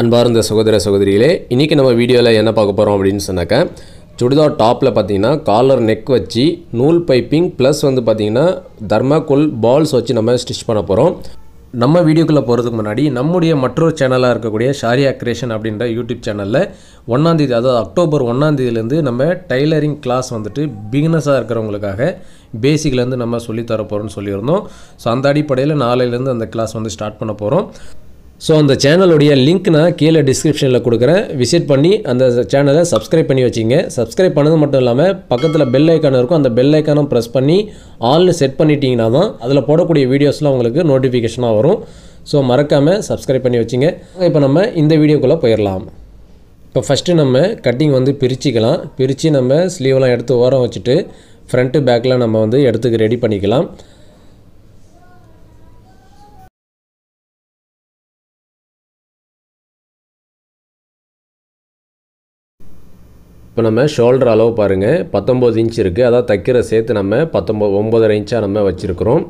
அன்பார்ந்த சகோதர சகோதரிகளே இன்றைக்கி நம்ம வீடியோவில் என்ன பார்க்க போகிறோம் அப்படின்னு சொன்னாக்க சுடிதார் டாப்பில் பார்த்தீங்கன்னா காலர் நெக் வச்சு நூல் பைப்பிங் ப்ளஸ் வந்து பார்த்திங்கன்னா தர்மாக்கோல் பால்ஸ் வச்சு நம்ம ஸ்டிச் பண்ண போகிறோம் நம்ம வீடியோக்குள்ளே போகிறதுக்கு முன்னாடி நம்முடைய மற்றொரு சேனலாக இருக்கக்கூடிய ஷாரியா கிரியேஷன் அப்படின்ற யூடியூப் சேனலில் ஒன்றாந்தேதி அதாவது அக்டோபர் ஒன்றாந்தேதியிலேருந்து நம்ம டைலரிங் கிளாஸ் வந்துட்டு பிகினஸாக இருக்கிறவங்களுக்காக பேசிக்லேருந்து நம்ம சொல்லித்தர போகிறோம்னு சொல்லியிருந்தோம் ஸோ அந்த அடிப்படையில் நாளையிலேருந்து அந்த கிளாஸ் வந்து ஸ்டார்ட் பண்ண போகிறோம் ஸோ அந்த சேனலுடைய லிங்க் நான் கீழே டிஸ்கிரிப்ஷனில் கொடுக்குறேன் விசிட் பண்ணி அந்த சேனலை சப்ஸ்கிரைப் பண்ணி வச்சிங்க சப்ஸ்கிரைப் பண்ணது மட்டும் இல்லாமல் பக்கத்தில் பெல் ஐக்கான் இருக்கும் அந்த பெல் ஐக்கானும் ப்ரெஸ் பண்ணி ஆல்னு செட் பண்ணிட்டீங்கன்னா தான் அதில் போடக்கூடிய வீடியோஸ்லாம் உங்களுக்கு நோட்டிஃபிகேஷனாக வரும் ஸோ மறக்காமல் சப்ஸ்கிரைப் பண்ணி வச்சிங்க இப்போ நம்ம இந்த வீடியோக்குள்ளே போயிடலாம் இப்போ ஃபஸ்ட்டு நம்ம கட்டிங் வந்து பிரிச்சுக்கலாம் பிரித்து நம்ம ஸ்லீவெலாம் எடுத்து ஓரம் வச்சுட்டு ஃப்ரண்ட்டு பேக்கெலாம் நம்ம வந்து எடுத்துக்கு ரெடி பண்ணிக்கலாம் இப்போ நம்ம ஷோல்டர் அளவு பாருங்கள் பத்தொம்போது இன்ச் இருக்குது அதாவது தைக்கிற சேர்த்து நம்ம பத்தொம்போது ஒம்பதரை இன்ச்சாக நம்ம வச்சுருக்கிறோம்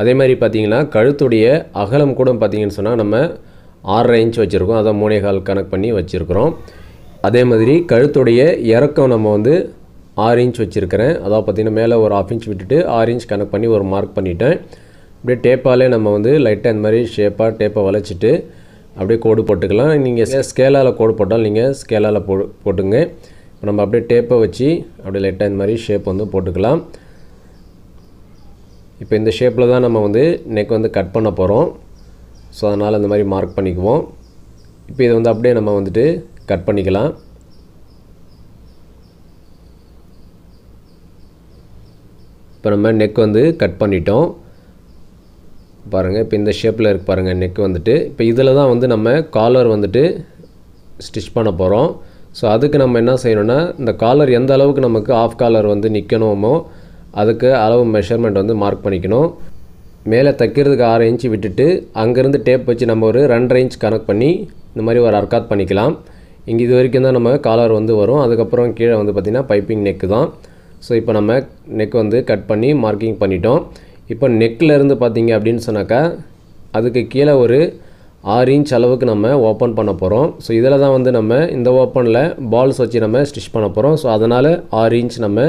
அதே மாதிரி பார்த்திங்கன்னா கழுத்துடைய அகலம் கூட பார்த்திங்கன்னு சொன்னால் நம்ம ஆறரை இன்ச் வச்சுருக்கோம் அதை மூணே கால் கணக்கு பண்ணி வச்சுருக்கிறோம் அதே மாதிரி கழுத்துடைய இறக்கம் நம்ம வந்து ஆறு இன்ச் வச்சுருக்கிறேன் அதாவது பார்த்திங்கன்னா மேலே ஒரு ஆஃப் இன்ச் விட்டுட்டு ஆறு இன்ச் கணக்கு பண்ணி ஒரு மார்க் பண்ணிட்டேன் அப்படியே டேப்பாலே நம்ம வந்து லைட்டாக இந்த மாதிரி ஷேப்பாக டேப்பை வளைச்சிட்டு அப்படியே கோடு போட்டுக்கலாம் நீங்கள் ஸ்கேலால் கோடு போட்டால் நீங்கள் ஸ்கேலால் போ போட்டுங்க இப்போ நம்ம அப்படியே டேப்பை வச்சு அப்படியே லைட்டாக இந்த மாதிரி ஷேப் வந்து போட்டுக்கலாம் இப்போ இந்த ஷேப்பில் தான் நம்ம வந்து நெக் வந்து கட் பண்ண போகிறோம் ஸோ அதனால் இந்த மாதிரி மார்க் பண்ணிக்குவோம் இப்போ இதை வந்து அப்படியே நம்ம வந்துட்டு கட் பண்ணிக்கலாம் இப்போ நம்ம நெக் வந்து கட் பண்ணிட்டோம் பாருங்கள் இப்போ இந்த ஷேப்பில் இருக்கு பாருங்கள் நெக் வந்துட்டு இப்போ இதில் தான் வந்து நம்ம காலர் வந்துட்டு ஸ்டிச் பண்ண போகிறோம் ஸோ அதுக்கு நம்ம என்ன செய்யணும்னா இந்த காலர் எந்த அளவுக்கு நமக்கு ஆஃப் காலர் வந்து நிற்கணுமோ அதுக்கு அளவு மெஷர்மெண்ட் வந்து மார்க் பண்ணிக்கணும் மேலே தைக்கிறதுக்கு ஆறு இன்ச்சு விட்டுட்டு அங்கேருந்து டேப் வச்சு நம்ம ஒரு ரெண்டரை இன்ச் கனெக்ட் பண்ணி இந்த மாதிரி ஒரு அர்க்காத் பண்ணிக்கலாம் இங்கே இது வரைக்கும் தான் நம்ம காலர் வந்து வரும் அதுக்கப்புறம் கீழே வந்து பார்த்திங்கன்னா பைப்பிங் நெக்கு தான் ஸோ இப்போ நம்ம நெக் வந்து கட் பண்ணி மார்க்கிங் பண்ணிட்டோம் இப்போ நெக்கில் இருந்து பார்த்திங்க அப்படின்னு சொன்னாக்கா அதுக்கு கீழே ஒரு ஆறு இன்ச் அளவுக்கு நம்ம ஓப்பன் பண்ண போகிறோம் ஸோ இதில் தான் வந்து நம்ம இந்த ஓப்பனில் பால்ஸ் வச்சு நம்ம ஸ்டிச் பண்ண போகிறோம் ஸோ அதனால் ஆறு இன்ச் நம்ம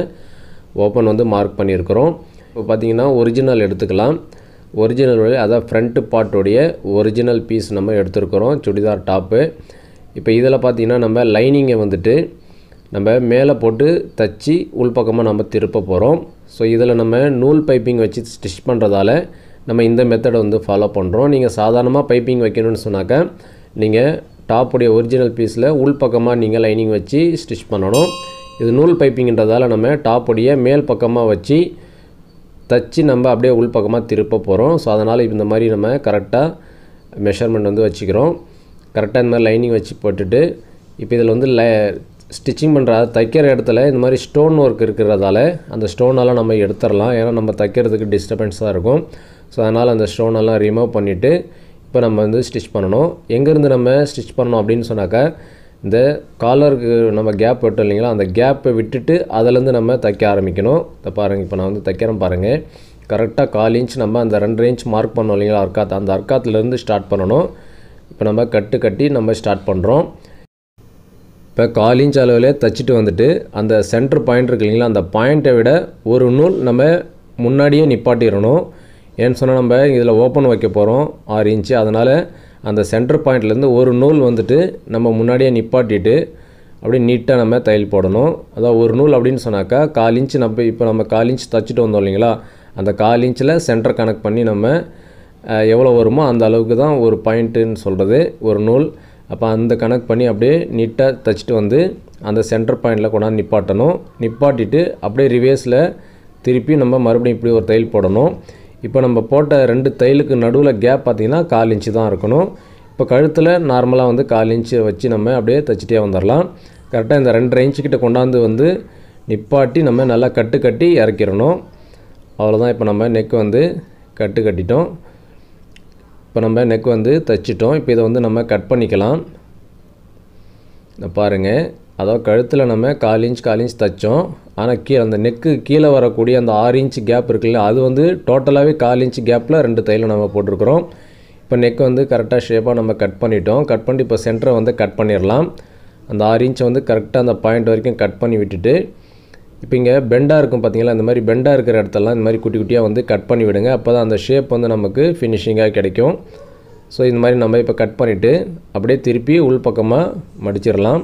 ஓப்பன் வந்து மார்க் பண்ணியிருக்கிறோம் இப்போ பார்த்திங்கன்னா ஒரிஜினல் எடுத்துக்கலாம் ஒரிஜினல் அதாவது ஃப்ரண்ட்டு பார்ட்டுடைய ஒரிஜினல் பீஸ் நம்ம எடுத்துருக்குறோம் சுடிதார் டாப்பு இப்போ இதில் பார்த்திங்கன்னா நம்ம லைனிங்கை வந்துட்டு நம்ம மேலே போட்டு தச்சு உள்பக்கமாக நம்ம திருப்ப போகிறோம் ஸோ இதில் நம்ம நூல் பைப்பிங் வச்சு ஸ்டிச் பண்ணுறதால நம்ம இந்த மெத்தடை வந்து ஃபாலோ பண்ணுறோம் நீங்கள் சாதாரணமாக பைப்பிங் வைக்கணும்னு சொன்னாக்க நீங்கள் டாப்புடைய ஒரிஜினல் பீஸில் உள் பக்கமாக நீங்கள் லைனிங் வச்சு ஸ்டிச் பண்ணணும் இது நூல் பைப்பிங்கிறதால நம்ம டாப்புடைய மேல் பக்கமாக வச்சு தச்சு நம்ம அப்படியே உள் பக்கமாக திருப்ப போகிறோம் ஸோ அதனால் இந்த மாதிரி நம்ம கரெக்டாக மெஷர்மெண்ட் வந்து வச்சுக்கிறோம் கரெக்டாக இந்த மாதிரி லைனிங் வச்சு போட்டுட்டு இப்போ இதில் வந்து ஸ்டிச்சிங் பண்ணுற தைக்கிற இடத்துல இந்த மாதிரி ஸ்டோன் ஒர்க் இருக்கிறதால அந்த ஸ்டோனால் நம்ம எடுத்துடலாம் ஏன்னா நம்ம தைக்கிறதுக்கு டிஸ்டர்பன்ஸாக இருக்கும் ஸோ அதனால் அந்த ஸ்டோனெல்லாம் ரிமூவ் பண்ணிவிட்டு இப்போ நம்ம வந்து ஸ்டிச் பண்ணணும் எங்கேருந்து நம்ம ஸ்டிச் பண்ணணும் அப்படின்னு சொன்னாக்கா இந்த காலருக்கு நம்ம கேப் விட்டோம் இல்லைங்களா அந்த கேப்பை விட்டுட்டு அதிலேருந்து நம்ம தைக்க ஆரம்பிக்கணும் இதை பாருங்கள் இப்போ நான் வந்து தைக்கிறேன் பாருங்கள் கரெக்டாக கால் இன்ச் நம்ம அந்த ரெண்டு இன்ச் மார்க் பண்ணோம் இல்லைங்களா அர்க்காத் அந்த அர்க்காத்துலேருந்து ஸ்டார்ட் பண்ணணும் இப்போ நம்ம கட்டு கட்டி நம்ம ஸ்டார்ட் பண்ணுறோம் இப்போ கால் இன்ச் அளவில் தைச்சிட்டு வந்துட்டு அந்த சென்டர் பாயிண்ட் இருக்கு இல்லைங்களா அந்த பாயிண்ட்டை விட ஒரு நூல் நம்ம முன்னாடியே நிப்பாட்டிடணும் ஏன்னு சொன்னால் நம்ம இதில் ஓப்பன் வைக்க போகிறோம் ஆறு இன்ச்சு அதனால் அந்த சென்டர் பாயிண்ட்லேருந்து ஒரு நூல் வந்துட்டு நம்ம முன்னாடியே நிப்பாட்டிட்டு அப்படியே நீட்டாக நம்ம தையல் போடணும் அதாவது ஒரு நூல் அப்படின்னு சொன்னாக்கா கால் இன்ச்சு நம்ம இப்போ நம்ம கால் இன்ச் தைச்சிட்டு வந்தோம் இல்லைங்களா அந்த கால் இன்ச்சில் சென்டர் கனெக்ட் பண்ணி நம்ம எவ்வளோ வருமோ அந்த அளவுக்கு தான் ஒரு பாயிண்ட்டுன்னு சொல்கிறது ஒரு நூல் அப்போ அந்த கனெக்ட் பண்ணி அப்படியே நீட்டாக தைச்சிட்டு வந்து அந்த சென்டர் பாயிண்டில் கொண்டாந்து நிப்பாட்டணும் நிப்பாட்டிட்டு அப்படியே ரிவேஸில் திருப்பி நம்ம மறுபடியும் இப்படி ஒரு தையல் போடணும் இப்போ நம்ம போட்ட ரெண்டு தையலுக்கு நடுவில் கேப் பார்த்திங்கன்னா கால் இன்ச்சு தான் இருக்கணும் இப்போ கழுத்தில் நார்மலாக வந்து கால் இன்ச்சு வச்சு நம்ம அப்படியே தைச்சிட்டே வந்துடலாம் கரெக்டாக இந்த ரெண்டரை இன்ச்சுக்கிட்ட கொண்டாந்து வந்து நிப்பாட்டி நம்ம நல்லா கட்டு கட்டி இறக்கிடணும் அவ்வளோதான் இப்போ நம்ம நெக் வந்து கட்டு கட்டிட்டோம் இப்போ நம்ம நெக் வந்து தைச்சிட்டோம் இப்போ இதை வந்து நம்ம கட் பண்ணிக்கலாம் பாருங்கள் அதாவது கழுத்தில் நம்ம கால் இன்ச் கால் இன்ச் தைச்சோம் ஆனால் கீழே அந்த நெக்கு கீழே வரக்கூடிய அந்த ஆறு இன்ச் கேப் இருக்குல்ல அது வந்து டோட்டலாகவே கால் இன்ச் கேப்பில் ரெண்டு தையலை நம்ம போட்டிருக்கிறோம் இப்போ நெக் வந்து கரெக்டாக ஷேப்பாக நம்ம கட் பண்ணிட்டோம் கட் பண்ணிட்டு இப்போ சென்டரை வந்து கட் பண்ணிடலாம் அந்த ஆறு இன்ச்சை வந்து கரெக்டாக அந்த பாயிண்ட் வரைக்கும் கட் பண்ணி விட்டுட்டு இப்போ இங்கே பெண்டாக இருக்கும் பார்த்திங்களா இந்த மாதிரி பெண்டாக இருக்கிற இடத்தெல்லாம் இந்த மாதிரி குட்டி குட்டியாக வந்து கட் பண்ணி விடுங்க அப்போ தான் அந்த ஷேப் வந்து நமக்கு ஃபினிஷிங்காக கிடைக்கும் ஸோ இந்த மாதிரி நம்ம இப்போ கட் பண்ணிவிட்டு அப்படியே திருப்பி உள்பக்கமாக மடிச்சிடலாம்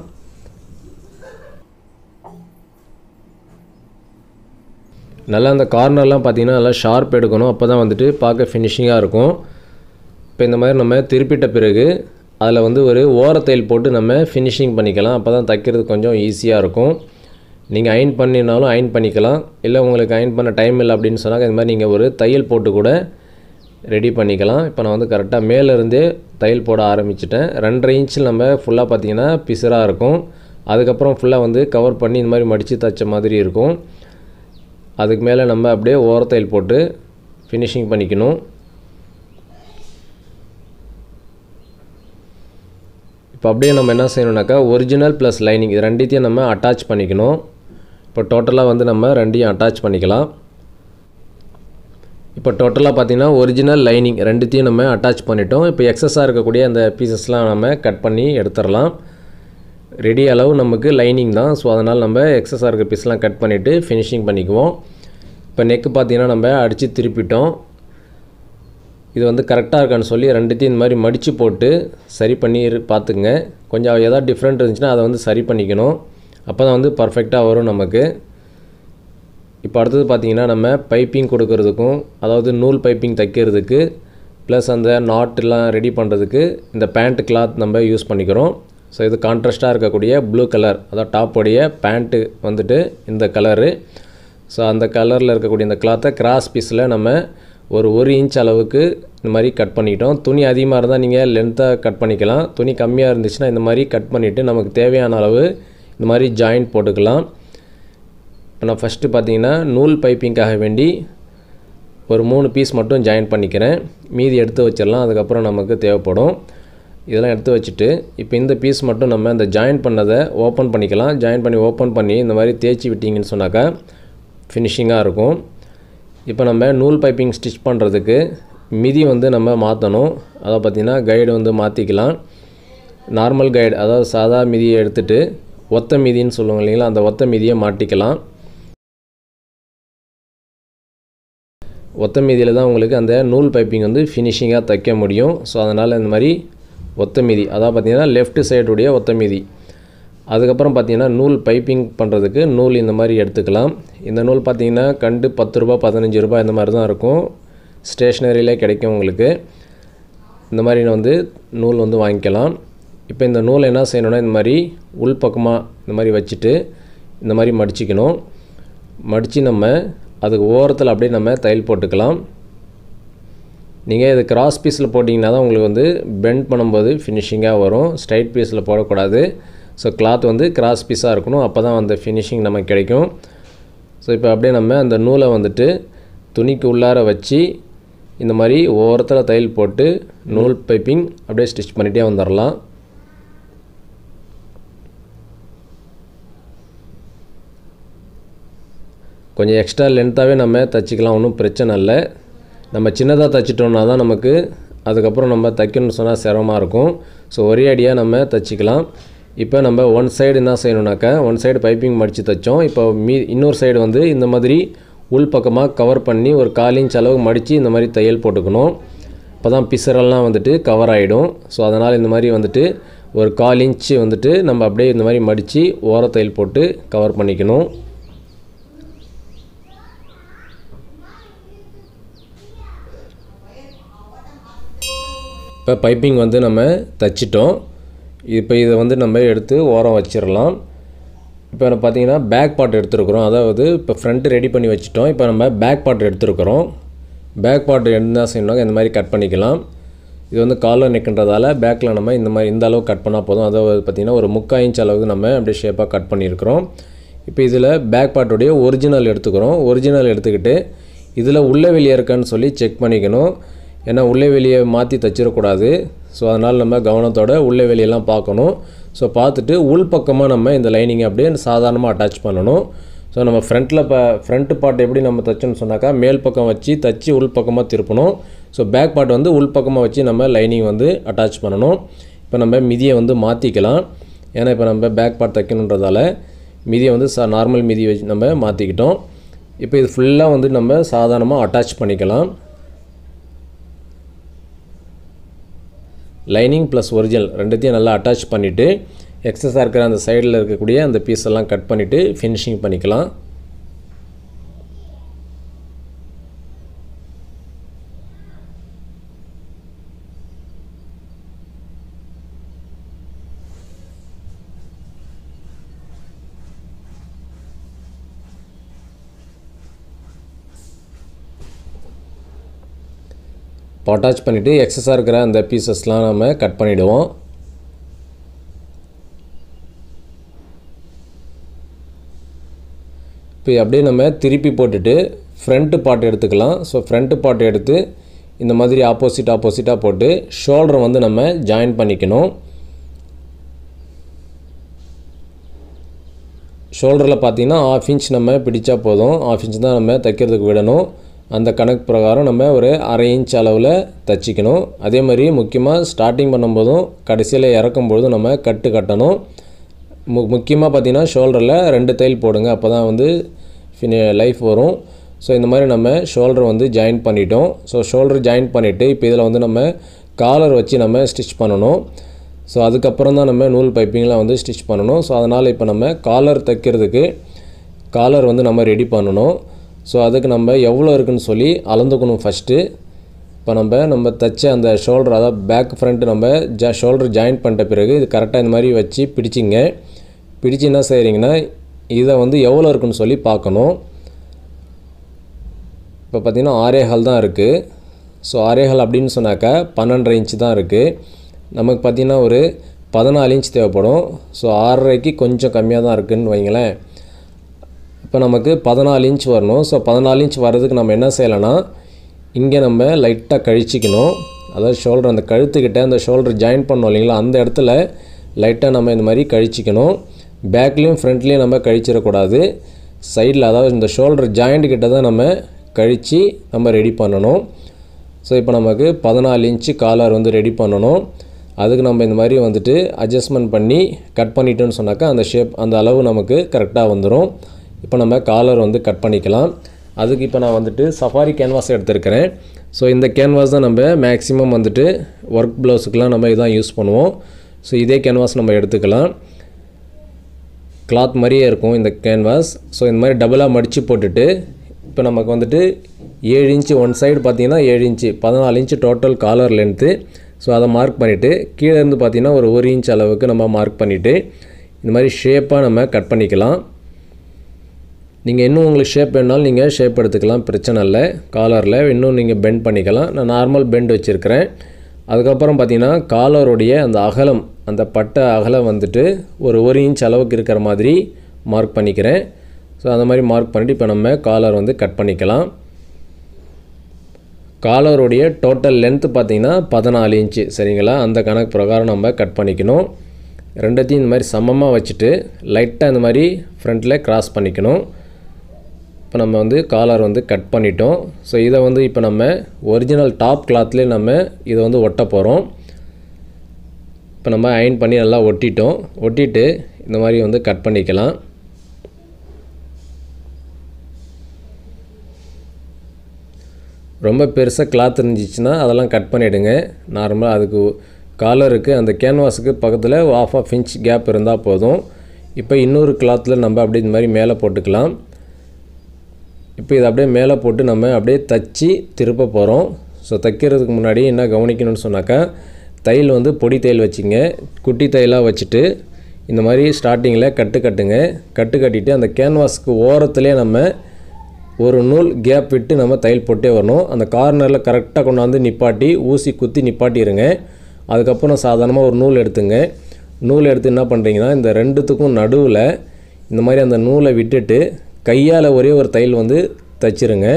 நல்லா அந்த கார்னர்லாம் பார்த்திங்கன்னா நல்லா ஷார்ப் எடுக்கணும் அப்போ தான் வந்துட்டு பார்க்க ஃபினிஷிங்காக இருக்கும் இப்போ இந்த மாதிரி நம்ம திருப்பிட்ட பிறகு அதில் வந்து ஒரு ஓரத்தையில் போட்டு நம்ம ஃபினிஷிங் பண்ணிக்கலாம் அப்போ தான் தைக்கிறது கொஞ்சம் ஈஸியாக இருக்கும் நீங்கள் அயன் பண்ணினாலும் அயன் பண்ணிக்கலாம் இல்லை உங்களுக்கு அயன் பண்ண டைம் இல்லை அப்படின்னு சொன்னால் இந்த மாதிரி நீங்கள் ஒரு தையல் போட்டு கூட ரெடி பண்ணிக்கலாம் இப்போ நான் வந்து கரெக்டாக மேலேருந்தே தையல் போட ஆரம்பிச்சிட்டேன் ரெண்டரை இன்ச்சில் நம்ம ஃபுல்லாக பார்த்திங்கன்னா பிசராக இருக்கும் அதுக்கப்புறம் ஃபுல்லாக வந்து கவர் பண்ணி இந்த மாதிரி மடித்து தைச்ச மாதிரி இருக்கும் அதுக்கு மேலே நம்ம அப்படியே ஓரத்தையில் போட்டு ஃபினிஷிங் பண்ணிக்கணும் இப்போ அப்படியே நம்ம என்ன செய்யணும்னாக்கா ஒரிஜினல் ப்ளஸ் லைனிங் இது ரெண்டுத்தையும் நம்ம அட்டாச் பண்ணிக்கணும் இப்போ டோட்டலாக வந்து நம்ம ரெண்டையும் அட்டாச் பண்ணிக்கலாம் இப்போ டோட்டலாக பார்த்திங்கன்னா ஒரிஜினல் லைனிங் ரெண்டுத்தையும் நம்ம அட்டாச் பண்ணிட்டோம் இப்போ எக்ஸஸாக இருக்கக்கூடிய அந்த பீசஸ்லாம் நம்ம கட் பண்ணி எடுத்துடலாம் ரெடி அளவு நமக்கு லைனிங் தான் ஸோ அதனால் நம்ம எக்ஸஸாக இருக்க பீஸ்லாம் கட் பண்ணிவிட்டு ஃபினிஷிங் பண்ணிக்குவோம் இப்போ நெக்கு பார்த்திங்கன்னா நம்ம அடித்து திருப்பிட்டோம் இது வந்து கரெக்டாக இருக்கான்னு சொல்லி ரெண்டுத்தையும் இந்த மாதிரி மடித்து போட்டு சரி பண்ணி பார்த்துங்க கொஞ்சம் எதாவது டிஃப்ரெண்ட் இருந்துச்சுன்னா அதை வந்து சரி பண்ணிக்கணும் அப்போ தான் வந்து பர்ஃபெக்டாக வரும் நமக்கு இப்போ அடுத்தது பார்த்திங்கன்னா நம்ம பைப்பிங் கொடுக்கறதுக்கும் அதாவது நூல் பைப்பிங் தைக்கிறதுக்கு ப்ளஸ் அந்த நாட்டெல்லாம் ரெடி பண்ணுறதுக்கு இந்த பேண்ட் கிளாத் நம்ம யூஸ் பண்ணிக்கிறோம் ஸோ இது கான்ட்ராஸ்ட்டாக இருக்கக்கூடிய ப்ளூ கலர் அதாவது டாப்புடைய பேண்ட்டு வந்துட்டு இந்த கலரு ஸோ அந்த கலரில் இருக்கக்கூடிய இந்த கிளாத்தை கிராஸ் பீஸில் நம்ம ஒரு ஒரு இன்ச் அளவுக்கு இந்த மாதிரி கட் பண்ணிட்டோம் துணி அதிகமாக இருந்தால் நீங்கள் லென்த்தாக கட் பண்ணிக்கலாம் துணி கம்மியாக இருந்துச்சுன்னா இந்த மாதிரி கட் பண்ணிவிட்டு நமக்கு தேவையான அளவு இந்த மாதிரி ஜாயிண்ட் போட்டுக்கலாம் இப்போ நான் ஃபஸ்ட்டு பார்த்தீங்கன்னா நூல் பைப்பிங்காக வேண்டி ஒரு மூணு பீஸ் மட்டும் ஜாயின் பண்ணிக்கிறேன் மீதி எடுத்து வச்சிடலாம் அதுக்கப்புறம் நமக்கு தேவைப்படும் இதெல்லாம் எடுத்து வச்சுட்டு இப்போ இந்த பீஸ் மட்டும் நம்ம இந்த ஜாயின் பண்ணதை ஓப்பன் பண்ணிக்கலாம் ஜாயின் பண்ணி ஓப்பன் பண்ணி இந்த மாதிரி தேய்ச்சி விட்டிங்கன்னு சொன்னாக்கா ஃபினிஷிங்காக இருக்கும் இப்போ நம்ம நூல் பைப்பிங் ஸ்டிச் பண்ணுறதுக்கு மிதி வந்து நம்ம மாற்றணும் அதை பார்த்திங்கன்னா கைடு வந்து மாற்றிக்கலாம் நார்மல் கைடு அதாவது சாதா மிதியை எடுத்துகிட்டு ஒத்த மிதின்னு சொல்லுவோம் இல்லைங்களா அந்த ஒத்த மிதியை மாட்டிக்கலாம் ஒத்த மீதியில் தான் உங்களுக்கு அந்த நூல் பைப்பிங் வந்து ஃபினிஷிங்காக தைக்க முடியும் ஸோ அதனால் இந்த மாதிரி ஒத்தமீதி அதாவது பார்த்திங்கன்னா லெஃப்ட் சைடுடைய ஒத்தமீதி அதுக்கப்புறம் பார்த்திங்கன்னா நூல் பைப்பிங் பண்ணுறதுக்கு நூல் இந்த மாதிரி எடுத்துக்கலாம் இந்த நூல் பார்த்திங்கன்னா கண்டு பத்து ரூபா பதினஞ்சு ரூபா இந்த மாதிரி தான் இருக்கும் ஸ்டேஷ்னரியில் கிடைக்கும் உங்களுக்கு இந்த மாதிரி வந்து நூல் வந்து வாங்கிக்கலாம் இப்போ இந்த நூலை என்ன செய்யணும்னா இந்த மாதிரி உள்பக்கமாக இந்த மாதிரி வச்சுட்டு இந்த மாதிரி மடிச்சிக்கணும் மடித்து நம்ம அதுக்கு ஓரத்தில் அப்படியே நம்ம தையல் போட்டுக்கலாம் நீங்கள் இது கிராஸ் பீஸில் போட்டிங்கன்னா தான் உங்களுக்கு வந்து பெண்ட் பண்ணும்போது ஃபினிஷிங்காக வரும் ஸ்ட்ரைட் பீஸில் போடக்கூடாது ஸோ கிளாத் வந்து கிராஸ் பீஸாக இருக்கணும் அப்போ தான் வந்து ஃபினிஷிங் நமக்கு கிடைக்கும் ஸோ இப்போ அப்படியே நம்ம அந்த நூலை வந்துட்டு துணிக்கு உள்ளார வச்சு இந்த மாதிரி ஓரத்தில் தையல் போட்டு நூல் பைப்பிங் அப்படியே ஸ்டிச் பண்ணிகிட்டே வந்துடலாம் கொஞ்சம் எக்ஸ்ட்ரா லென்த்தாகவே நம்ம தைச்சிக்கலாம் ஒன்றும் பிரச்சனை இல்லை நம்ம சின்னதாக தைச்சிட்டோம்னா தான் நமக்கு அதுக்கப்புறம் நம்ம தைக்கணும்னு சொன்னால் சிரமமாக இருக்கும் ஸோ ஒரே அடியாக நம்ம தைச்சிக்கலாம் இப்போ நம்ம ஒன் சைடு என்ன செய்யணுனாக்கா ஒன் சைடு பைப்பிங் மடித்து தைச்சோம் இப்போ மீ இன்னொரு சைடு வந்து இந்த மாதிரி உள் பக்கமாக கவர் பண்ணி ஒரு காலிஞ்ச் இன்ச் அளவு மடித்து இந்த மாதிரி தையல் போட்டுக்கணும் இப்போ தான் பிசரெல்லாம் வந்துட்டு கவர் ஆகிடும் ஸோ அதனால் இந்த மாதிரி வந்துட்டு ஒரு கால் இன்ச்சு வந்துட்டு நம்ம அப்படியே இந்த மாதிரி மடித்து ஓர தையல் போட்டு கவர் பண்ணிக்கணும் இப்போ பைப்பிங் வந்து நம்ம தச்சிட்டோம் இப்போ இதை வந்து நம்ம எடுத்து ஓரம் வச்சிடலாம் இப்போ பார்த்தீங்கன்னா பேக் பார்ட் எடுத்துருக்குறோம் அதாவது இப்போ ஃப்ரண்ட்டு ரெடி பண்ணி வச்சுட்டோம் இப்போ நம்ம பேக் பார்ட் எடுத்துருக்குறோம் பேக் பார்ட் என்ன செய்யணும் இந்த மாதிரி கட் பண்ணிக்கலாம் இது வந்து காலில் நிற்கின்றதால பேக்கில் நம்ம இந்த மாதிரி இந்த அளவு கட் பண்ணால் போதும் அதாவது பார்த்திங்கன்னா ஒரு முக்கால் இன்ச் அளவுக்கு நம்ம அப்படியே ஷேப்பாக கட் பண்ணியிருக்கிறோம் இப்போ இதில் பேக் பார்ட்டுடைய ஒரிஜினல் எடுத்துக்கிறோம் ஒரிஜினல் எடுத்துக்கிட்டு இதில் உள்ளே வெளியே இருக்கான்னு சொல்லி செக் பண்ணிக்கணும் ஏன்னா உள்ளே வெளியே மாற்றி தைச்சிடக்கூடாது ஸோ அதனால் நம்ம கவனத்தோட உள்ளே வெளியெல்லாம் பார்க்கணும் ஸோ பார்த்துட்டு உள் பக்கமாக நம்ம இந்த லைனிங்கை அப்படியே சாதாரணமாக அட்டாச் பண்ணணும் ஸோ நம்ம ஃப்ரண்ட்டில் இப்போ ஃப்ரண்ட்டு பார்ட் எப்படி நம்ம தச்சுன்னு சொன்னாக்கா மேல் பக்கம் வச்சு தைச்சி உள் பக்கமாக திருப்பணும் ஸோ பேக் பார்ட் வந்து உள் பக்கமாக வச்சு நம்ம லைனிங் வந்து அட்டாச் பண்ணணும் இப்போ நம்ம மிதியை வந்து மாற்றிக்கலாம் ஏன்னா இப்போ நம்ம பேக் பார்ட் தைக்கணுன்றதால மிதியை வந்து ச நார்மல் மிதி வச்சு நம்ம மாற்றிக்கிட்டோம் இப்போ இது ஃபுல்லாக வந்து நம்ம சாதாரணமாக அட்டாச் பண்ணிக்கலாம் லைனிங் ப்ளஸ் ஒரிஜினல் ரெண்டுத்தையும் நல்லா அட்டாச் பண்ணிவிட்டு எக்ஸஸாக இருக்கிற அந்த சைடில் இருக்கக்கூடிய அந்த பீஸெல்லாம் கட் பண்ணிவிட்டு ஃபினிஷிங் பண்ணிக்கலாம் இப்போ அட்டாச் பண்ணிவிட்டு எக்ஸஸாக இருக்கிற அந்த பீசஸ்லாம் நம்ம கட் பண்ணிவிடுவோம் இப்போ அப்படியே நம்ம திருப்பி போட்டுட்டு ஃப்ரண்ட்டு பாட்டு எடுத்துக்கலாம் ஸோ ஃப்ரண்ட்டு பாட்டு எடுத்து இந்த மாதிரி ஆப்போசிட் ஆப்போசிட்டாக போட்டு ஷோல்டரை வந்து நம்ம ஜாயின் பண்ணிக்கணும் ஷோல்டரில் பார்த்தீங்கன்னா ஆஃப் இன்ச் நம்ம பிடிச்சா போதும் ஆஃப் இன்ச் தான் நம்ம தைக்கிறதுக்கு விடணும் அந்த கணக்கு பிரகாரம் நம்ம ஒரு அரை இன்ச் அளவில் தச்சிக்கணும் அதே மாதிரி முக்கியமாக ஸ்டார்டிங் பண்ணும்போதும் கடைசியில் இறக்கும்பொழுதும் நம்ம கட்டு கட்டணும் மு முக்கியமாக பார்த்திங்கன்னா ஷோல்டரில் ரெண்டு தையல் போடுங்க அப்போ தான் வந்து ஃபினி லைஃப் வரும் ஸோ இந்த மாதிரி நம்ம ஷோல்டர் வந்து ஜாயின் பண்ணிட்டோம் ஸோ ஷோல்டர் ஜாயின் பண்ணிவிட்டு இப்போ இதில் வந்து நம்ம காலர் வச்சு நம்ம ஸ்டிச் பண்ணணும் ஸோ அதுக்கப்புறம் தான் நம்ம நூல் பைப்பிங்லாம் வந்து ஸ்டிச் பண்ணணும் ஸோ அதனால் இப்போ நம்ம காலர் தைக்கிறதுக்கு காலர் வந்து நம்ம ரெடி பண்ணணும் ஸோ அதுக்கு நம்ம எவ்வளோ இருக்குன்னு சொல்லி அளந்துக்கணும் ஃபஸ்ட்டு இப்போ நம்ம நம்ம தைச்ச அந்த ஷோல்டர் அதாவது பேக் ஃப்ரண்ட்டு நம்ம ஜா ஷோல்டர் ஜாயின் பண்ணிட்ட பிறகு இது கரெக்டாக இந்த மாதிரி வச்சு பிடிச்சிங்க பிடிச்சி என்ன செய்கிறீங்கன்னா இதை வந்து எவ்வளோ இருக்குன்னு சொல்லி பார்க்கணும் இப்போ பார்த்திங்கன்னா ஆரே ஹால் தான் இருக்குது ஸோ ஆரே ஹால் அப்படின்னு சொன்னாக்கா பன்னெண்டரை இன்ச்சு தான் இருக்குது நமக்கு பார்த்திங்கன்னா ஒரு பதினாலு இன்ச் தேவைப்படும் ஸோ ஆறரைக்கு கொஞ்சம் கம்மியாக தான் இருக்குதுன்னு வைங்களேன் இப்போ நமக்கு பதினாலு இன்ச் வரணும் ஸோ பதினாலு இன்ச் வர்றதுக்கு நம்ம என்ன செய்யலைன்னா இங்கே நம்ம லைட்டாக கழிச்சிக்கணும் அதாவது ஷோல்டர் அந்த கழுத்துக்கிட்ட அந்த ஷோல்டர் ஜாயின் பண்ணோம் இல்லைங்களா அந்த இடத்துல லைட்டாக நம்ம இந்த மாதிரி கழிச்சிக்கணும் பேக்லேயும் ஃப்ரண்ட்லேயும் நம்ம கழிச்சிடக்கூடாது சைடில் அதாவது இந்த ஷோல்டர் ஜாயிண்ட் தான் நம்ம கழித்து நம்ம ரெடி பண்ணணும் ஸோ இப்போ நமக்கு பதினாலு இன்ச்சு காலர் வந்து ரெடி பண்ணணும் அதுக்கு நம்ம இந்த மாதிரி வந்துட்டு அட்ஜஸ்ட்மெண்ட் பண்ணி கட் பண்ணிட்டோன்னு சொன்னாக்கா அந்த ஷேப் அந்த அளவு நமக்கு கரெக்டாக வந்துடும் இப்போ நம்ம காலர் வந்து கட் பண்ணிக்கலாம் அதுக்கு இப்போ நான் வந்துட்டு சஃபாரி கேன்வாஸ் எடுத்திருக்கிறேன் ஸோ இந்த கேன்வாஸ் தான் நம்ம மேக்ஸிமம் வந்துட்டு ஒர்க் ப்ளவுஸுக்கெலாம் நம்ம இதான் யூஸ் பண்ணுவோம் ஸோ இதே கேன்வாஸ் நம்ம எடுத்துக்கலாம் கிளாத் மாதிரியே இருக்கும் இந்த கேன்வாஸ் ஸோ இந்த மாதிரி டபுளாக மடித்து போட்டுட்டு இப்போ நமக்கு வந்துட்டு ஏழு இன்ச்சு ஒன் சைடு பார்த்திங்கன்னா ஏழு இன்ச்சு பதினாலு inch total collar length so அதை மார்க் பண்ணிவிட்டு கீழேருந்து பார்த்திங்கன்னா ஒரு ஒரு இன்ச் அளவுக்கு நம்ம மார்க் பண்ணிவிட்டு இந்த மாதிரி ஷேப்பாக நம்ம கட் பண்ணிக்கலாம் நீங்கள் இன்னும் உங்களுக்கு ஷேப் வேணாலும் நீங்கள் ஷேப் எடுத்துக்கலாம் பிரச்சனை இல்லை காலரில் இன்னும் நீங்கள் பெண்ட் பண்ணிக்கலாம் நான் நார்மல் பெண்ட் வச்சுருக்கிறேன் அதுக்கப்புறம் பார்த்தீங்கன்னா காலருடைய அந்த அகலம் அந்த பட்டை அகலம் வந்துட்டு ஒரு ஒரு இன்ச் அளவுக்கு இருக்கிற மாதிரி மார்க் பண்ணிக்கிறேன் ஸோ அந்த மாதிரி மார்க் பண்ணிவிட்டு இப்போ நம்ம காலர் வந்து கட் பண்ணிக்கலாம் காலருடைய டோட்டல் லென்த்து பார்த்திங்கன்னா பதினாலு இன்ச்சு சரிங்களா அந்த கணக்கு பிரகாரம் நம்ம கட் பண்ணிக்கணும் ரெண்டத்தையும் இந்த மாதிரி சமமாக வச்சுட்டு லைட்டாக இந்த மாதிரி ஃப்ரண்ட்டில் க்ராஸ் பண்ணிக்கணும் இப்போ நம்ம வந்து காலர் வந்து கட் பண்ணிட்டோம் ஸோ இதை வந்து இப்போ நம்ம ஒரிஜினல் டாப் கிளாத்லேயே நம்ம இதை வந்து ஒட்ட போகிறோம் இப்போ நம்ம அயன் பண்ணி நல்லா ஒட்டிட்டோம் ஒட்டிட்டு இந்த மாதிரி வந்து கட் பண்ணிக்கலாம் ரொம்ப பெருசாக கிளாத் இருந்துச்சுன்னா அதெல்லாம் கட் பண்ணிவிடுங்க நார்மலாக அதுக்கு காலருக்கு அந்த கேன்வாஸுக்கு பக்கத்தில் ஆஃப் ஆஃப் இன்ச் கேப் இருந்தால் போதும் இப்போ இன்னொரு கிளாத்தில் நம்ம அப்படி இந்த மாதிரி மேலே போட்டுக்கலாம் இப்போ இதை அப்படியே மேலே போட்டு நம்ம அப்படியே தச்சு திருப்ப போகிறோம் ஸோ தைக்கிறதுக்கு முன்னாடி என்ன கவனிக்கணும்னு சொன்னாக்கா தையல் வந்து பொடி தையல் வச்சுங்க குட்டி தையலாக வச்சுட்டு இந்த மாதிரி ஸ்டார்டிங்கில் கட்டு கட்டுங்க கட்டு கட்டிட்டு அந்த கேன்வாஸ்க்கு ஓரத்துலேயே நம்ம ஒரு நூல் கேப் விட்டு நம்ம தையல் போட்டே வரணும் அந்த கார்னரில் கரெக்டாக கொண்டாந்து நிப்பாட்டி ஊசி குத்தி நிப்பாட்டிடுங்க அதுக்கப்புறம் சாதாரணமாக ஒரு நூல் எடுத்துங்க நூல் எடுத்து என்ன பண்ணுறீங்கன்னா இந்த ரெண்டுத்துக்கும் நடுவில் இந்த மாதிரி அந்த நூலை விட்டுட்டு கையால் ஒரே ஒரு தையல் வந்து தைச்சிருங்க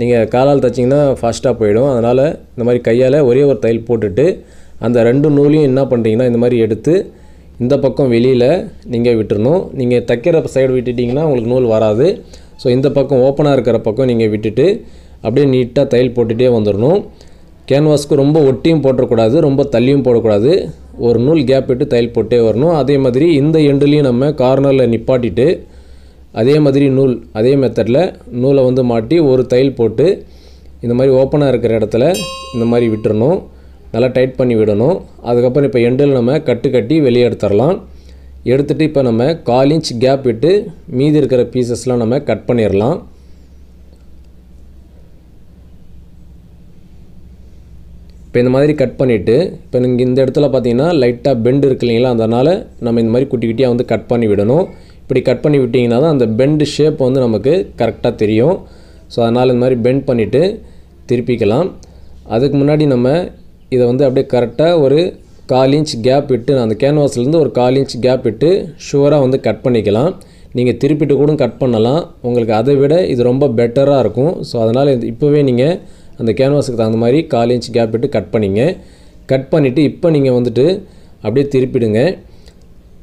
நீங்கள் காலால் தைச்சிங்கன்னா ஃபாஸ்ட்டாக போயிடும் அதனால் இந்த மாதிரி கையால் ஒரே ஒரு தையல் போட்டுட்டு அந்த ரெண்டு நூலையும் என்ன பண்ணுறீங்கன்னா இந்த மாதிரி எடுத்து இந்த பக்கம் வெளியில் நீங்கள் விட்டுறணும் நீங்கள் தைக்கிற சைடு விட்டுட்டிங்கன்னா உங்களுக்கு நூல் வராது ஸோ இந்த பக்கம் ஓப்பனாக இருக்கிற பக்கம் நீங்கள் விட்டுட்டு அப்படியே நீட்டாக தையல் போட்டுகிட்டே வந்துடணும் கேன்வாஸ்க்கு ரொம்ப ஒட்டியும் போட்டக்கூடாது ரொம்ப தள்ளியும் போடக்கூடாது ஒரு நூல் கேப் விட்டு தையல் போட்டே வரணும் அதே மாதிரி இந்த எண்டுலேயும் நம்ம கார்னரில் நிப்பாட்டிட்டு அதே மாதிரி நூல் அதே மெத்தடில் நூலை வந்து மாட்டி ஒரு தையல் போட்டு இந்த மாதிரி ஓப்பனாக இருக்கிற இடத்துல இந்த மாதிரி விட்டுறணும் நல்லா டைட் பண்ணி விடணும் அதுக்கப்புறம் இப்போ எண்டில் நம்ம கட்டு கட்டி வெளியே எடுத்துடலாம் எடுத்துகிட்டு இப்போ நம்ம கால் இன்ச் கேப் விட்டு மீதி இருக்கிற பீசஸ்லாம் நம்ம கட் பண்ணிடலாம் இப்போ இந்த மாதிரி கட் பண்ணிவிட்டு இப்போ நீங்கள் இந்த இடத்துல பார்த்தீங்கன்னா லைட்டாக பெண்டு இருக்கு இல்லைங்களா அதனால் நம்ம இந்த மாதிரி குட்டி குட்டியாக வந்து கட் பண்ணி விடணும் இப்படி கட் பண்ணி விட்டிங்கன்னா தான் அந்த பெண்டு ஷேப் வந்து நமக்கு கரெக்டாக தெரியும் ஸோ அதனால் இந்த மாதிரி பெண்ட் பண்ணிவிட்டு திருப்பிக்கலாம் அதுக்கு முன்னாடி நம்ம இதை வந்து அப்படியே கரெக்டாக ஒரு கால் இன்ச் கேப் விட்டு அந்த கேன்வாஸ்லேருந்து ஒரு கால் இன்ச் கேப் விட்டு ஷுவராக வந்து கட் பண்ணிக்கலாம் நீங்கள் திருப்பிட்டு கூட கட் பண்ணலாம் உங்களுக்கு அதை விட இது ரொம்ப பெட்டராக இருக்கும் ஸோ அதனால் இப்போவே நீங்கள் அந்த கேன்வாஸுக்கு தகுந்த மாதிரி கால் இன்ச் கேப் விட்டு கட் பண்ணிங்க கட் பண்ணிவிட்டு இப்போ நீங்கள் வந்துட்டு அப்படியே திருப்பிடுங்க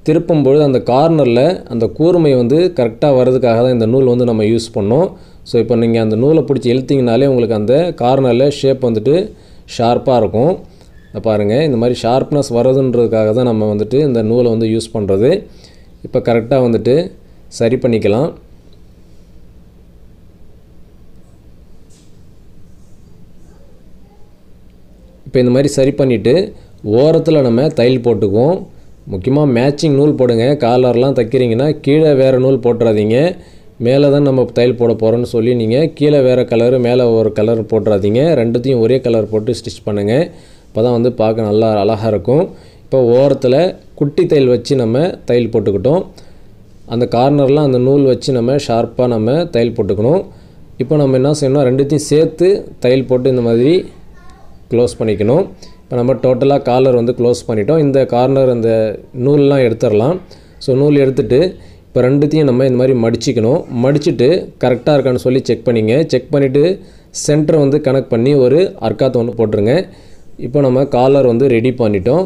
திருப்பும் பொழுது அந்த கார்னரில் அந்த கூர்மை வந்து கரெக்டாக வர்றதுக்காக தான் இந்த நூல் வந்து நம்ம யூஸ் பண்ணோம் ஸோ இப்போ நீங்கள் அந்த நூலை பிடிச்சி இழுத்திங்கனாலே உங்களுக்கு அந்த கார்னரில் ஷேப் வந்துட்டு ஷார்ப்பாக இருக்கும் பாருங்கள் இந்த மாதிரி ஷார்ப்னஸ் வர்றதுன்றதுக்காக தான் நம்ம வந்துட்டு இந்த நூலை வந்து யூஸ் பண்ணுறது இப்போ கரெக்டாக வந்துட்டு சரி பண்ணிக்கலாம் இப்போ இந்த மாதிரி சரி பண்ணிவிட்டு ஓரத்தில் நம்ம தையல் போட்டுக்குவோம் முக்கியமாக மேட்சிங் நூல் போடுங்க காலர்லாம் தைக்கிறீங்கன்னா கீழே வேறு நூல் போட்டுறாதீங்க மேலே தான் நம்ம தையல் போட போகிறோன்னு சொல்லி நீங்கள் கீழே வேறு கலரு மேலே ஒரு கலர் போட்டுறாதீங்க ரெண்டுத்தையும் ஒரே கலர் போட்டு ஸ்டிச் பண்ணுங்கள் அப்போ தான் வந்து பார்க்க நல்லா அழகாக இருக்கும் இப்போ ஓரத்தில் குட்டி தையல் வச்சு நம்ம தையல் போட்டுக்கிட்டோம் அந்த கார்னர்லாம் அந்த நூல் வச்சு நம்ம ஷார்ப்பாக நம்ம தையல் போட்டுக்கணும் இப்போ நம்ம என்ன செய்யணும் ரெண்டுத்தையும் சேர்த்து தையல் போட்டு இந்த மாதிரி க்ளோஸ் பண்ணிக்கணும் நம்ம டோட்டலாக காலர் வந்து க்ளோஸ் பண்ணிட்டோம் இந்த கார்னர் அந்த நூல்லாம் எடுத்துடலாம் ஸோ நூல் எடுத்துகிட்டு இப்போ ரெண்டுத்தையும் நம்ம இந்த மாதிரி மடிச்சிக்கணும் மடிச்சுட்டு கரெக்டாக இருக்கான்னு சொல்லி செக் பண்ணிங்க செக் பண்ணிவிட்டு சென்டரை வந்து கனெக்ட் பண்ணி ஒரு அர்க்காத்த ஒன்று போட்டுருங்க இப்போ நம்ம காலர் வந்து ரெடி பண்ணிட்டோம்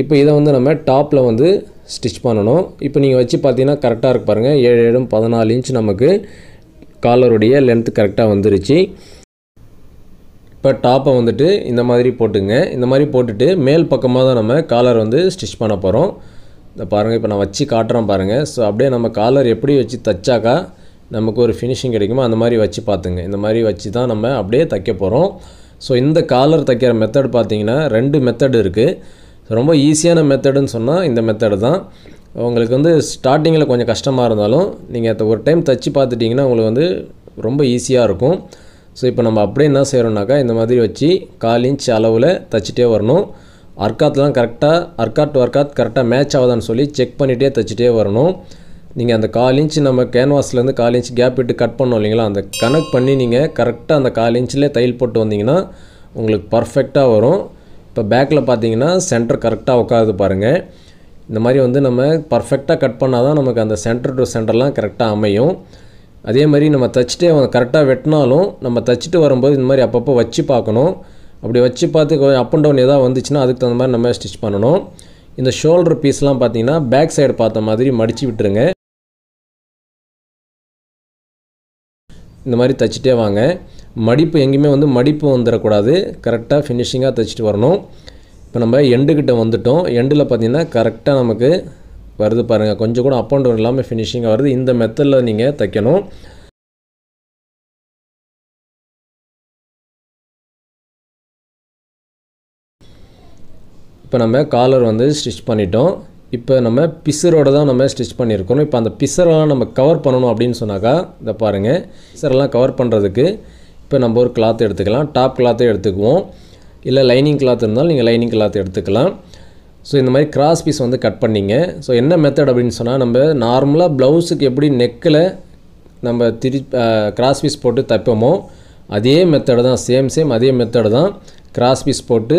இப்போ இதை வந்து நம்ம டாப்பில் வந்து ஸ்டிச் பண்ணணும் இப்போ நீங்கள் வச்சு பார்த்தீங்கன்னா கரெக்டாக இருக்கு பாருங்கள் ஏழு ஏழும் பதினாலு இன்ச் நமக்கு காலருடைய லென்த்து கரெக்டாக வந்துருச்சு இப்போ டாப்பை வந்துட்டு இந்த மாதிரி போட்டுங்க இந்த மாதிரி போட்டுட்டு மேல் பக்கமாக தான் நம்ம காலர் வந்து ஸ்டிச் பண்ண போகிறோம் இந்த பாருங்கள் இப்போ நான் வச்சு காட்டுறோம் பாருங்கள் ஸோ அப்படியே நம்ம காலர் எப்படி வச்சு தைச்சாக்கா நமக்கு ஒரு ஃபினிஷிங் கிடைக்குமோ அந்த மாதிரி வச்சு பார்த்துங்க இந்த மாதிரி வச்சு தான் நம்ம அப்படியே தைக்க போகிறோம் ஸோ இந்த காலர் தைக்கிற மெத்தட் பார்த்திங்கன்னா ரெண்டு மெத்தடு இருக்குது ரொம்ப ஈஸியான மெத்தடுன்னு சொன்னால் இந்த மெத்தடு தான் உங்களுக்கு வந்து ஸ்டார்டிங்கில் கொஞ்சம் கஷ்டமாக இருந்தாலும் நீங்கள் ஒரு டைம் தைச்சி பார்த்துட்டிங்கன்னா உங்களுக்கு வந்து ரொம்ப ஈஸியாக இருக்கும் ஸோ இப்போ நம்ம அப்படியே என்ன செய்கிறோம்னாக்கா இந்த மாதிரி வச்சு கால் இன்ச் அளவில் தைச்சிட்டே வரணும் அர்க்காத்லாம் கரெக்டாக அர்க்காட் டு அர்க்காத் கரெக்டாக மேட்ச் ஆகுதான்னு சொல்லி செக் பண்ணிகிட்டே தைச்சிட்டே வரணும் நீங்கள் அந்த கால் இன்ச் நம்ம கேன்வாஸ்லேருந்து கால் இன்ச் கேப் விட்டு கட் பண்ணோம் இல்லைங்களா அந்த கனெக்ட் பண்ணி நீங்கள் கரெக்டாக அந்த கால் இன்ச்சில் தையல் போட்டு வந்தீங்கன்னா உங்களுக்கு பர்ஃபெக்டாக வரும் இப்போ பேக்கில் பார்த்தீங்கன்னா சென்டர் கரெக்டாக உட்காது பாருங்கள் இந்த மாதிரி வந்து நம்ம பர்ஃபெக்டாக கட் பண்ணால் தான் நமக்கு அந்த சென்டர் டு சென்டர்லாம் கரெக்டாக அமையும் அதே மாதிரி நம்ம தச்சுட்டே அவங்க கரெக்டாக வெட்டினாலும் நம்ம தைச்சிட்டு வரும்போது இந்த மாதிரி அப்பப்போ வச்சு பார்க்கணும் அப்படி வச்சு பார்த்து அப் அண்ட் டவுன் எதாவது வந்துச்சுன்னா அதுக்கு தகுந்த மாதிரி நம்ம ஸ்டிச் பண்ணணும் இந்த ஷோல்டர் பீஸ்லாம் பார்த்தீங்கன்னா பேக் சைடு பார்த்த மாதிரி மடித்து விட்டுருங்க இந்த மாதிரி தைச்சிட்டே வாங்க மடிப்பு எங்கேயுமே வந்து மடிப்பு வந்துடக்கூடாது கரெக்டாக ஃபினிஷிங்காக தைச்சிட்டு வரணும் இப்போ நம்ம எண்டுக்கிட்ட வந்துட்டோம் எண்டில் பார்த்திங்கன்னா கரெக்டாக நமக்கு வருது பாருங்கள் கொஞ்சம் கூட அப் அண்ட் டவுன் இல்லாமல் ஃபினிஷிங்காக வருது இந்த மெத்தடில் நீங்கள் தைக்கணும் இப்போ நம்ம காலர் வந்து ஸ்டிச் பண்ணிட்டோம் இப்போ நம்ம பிசரோட தான் நம்ம ஸ்டிச் பண்ணியிருக்கணும் இப்போ அந்த பிசரெல்லாம் நம்ம கவர் பண்ணணும் அப்படின்னு சொன்னாக்கா இதை பாருங்கள் பிசரெல்லாம் கவர் பண்ணுறதுக்கு இப்போ நம்ம ஒரு கிளாத் எடுத்துக்கலாம் டாப் கிளாத்தே எடுத்துக்குவோம் இல்லை லைனிங் கிளாத் இருந்தாலும் நீங்கள் லைனிங் கிளாத் எடுத்துக்கலாம் ஸோ இந்த மாதிரி கிராஸ் பீஸ் வந்து கட் பண்ணிங்க ஸோ என்ன மெத்தட் அப்படின்னு சொன்னால் நம்ம நார்மலாக ப்ளவுஸுக்கு எப்படி நெக்கில் நம்ம திரி கிராஸ் பீஸ் போட்டு தைப்போமோ அதே மெத்தடு தான் சேம் சேம் அதே மெத்தடு தான் கிராஸ் பீஸ் போட்டு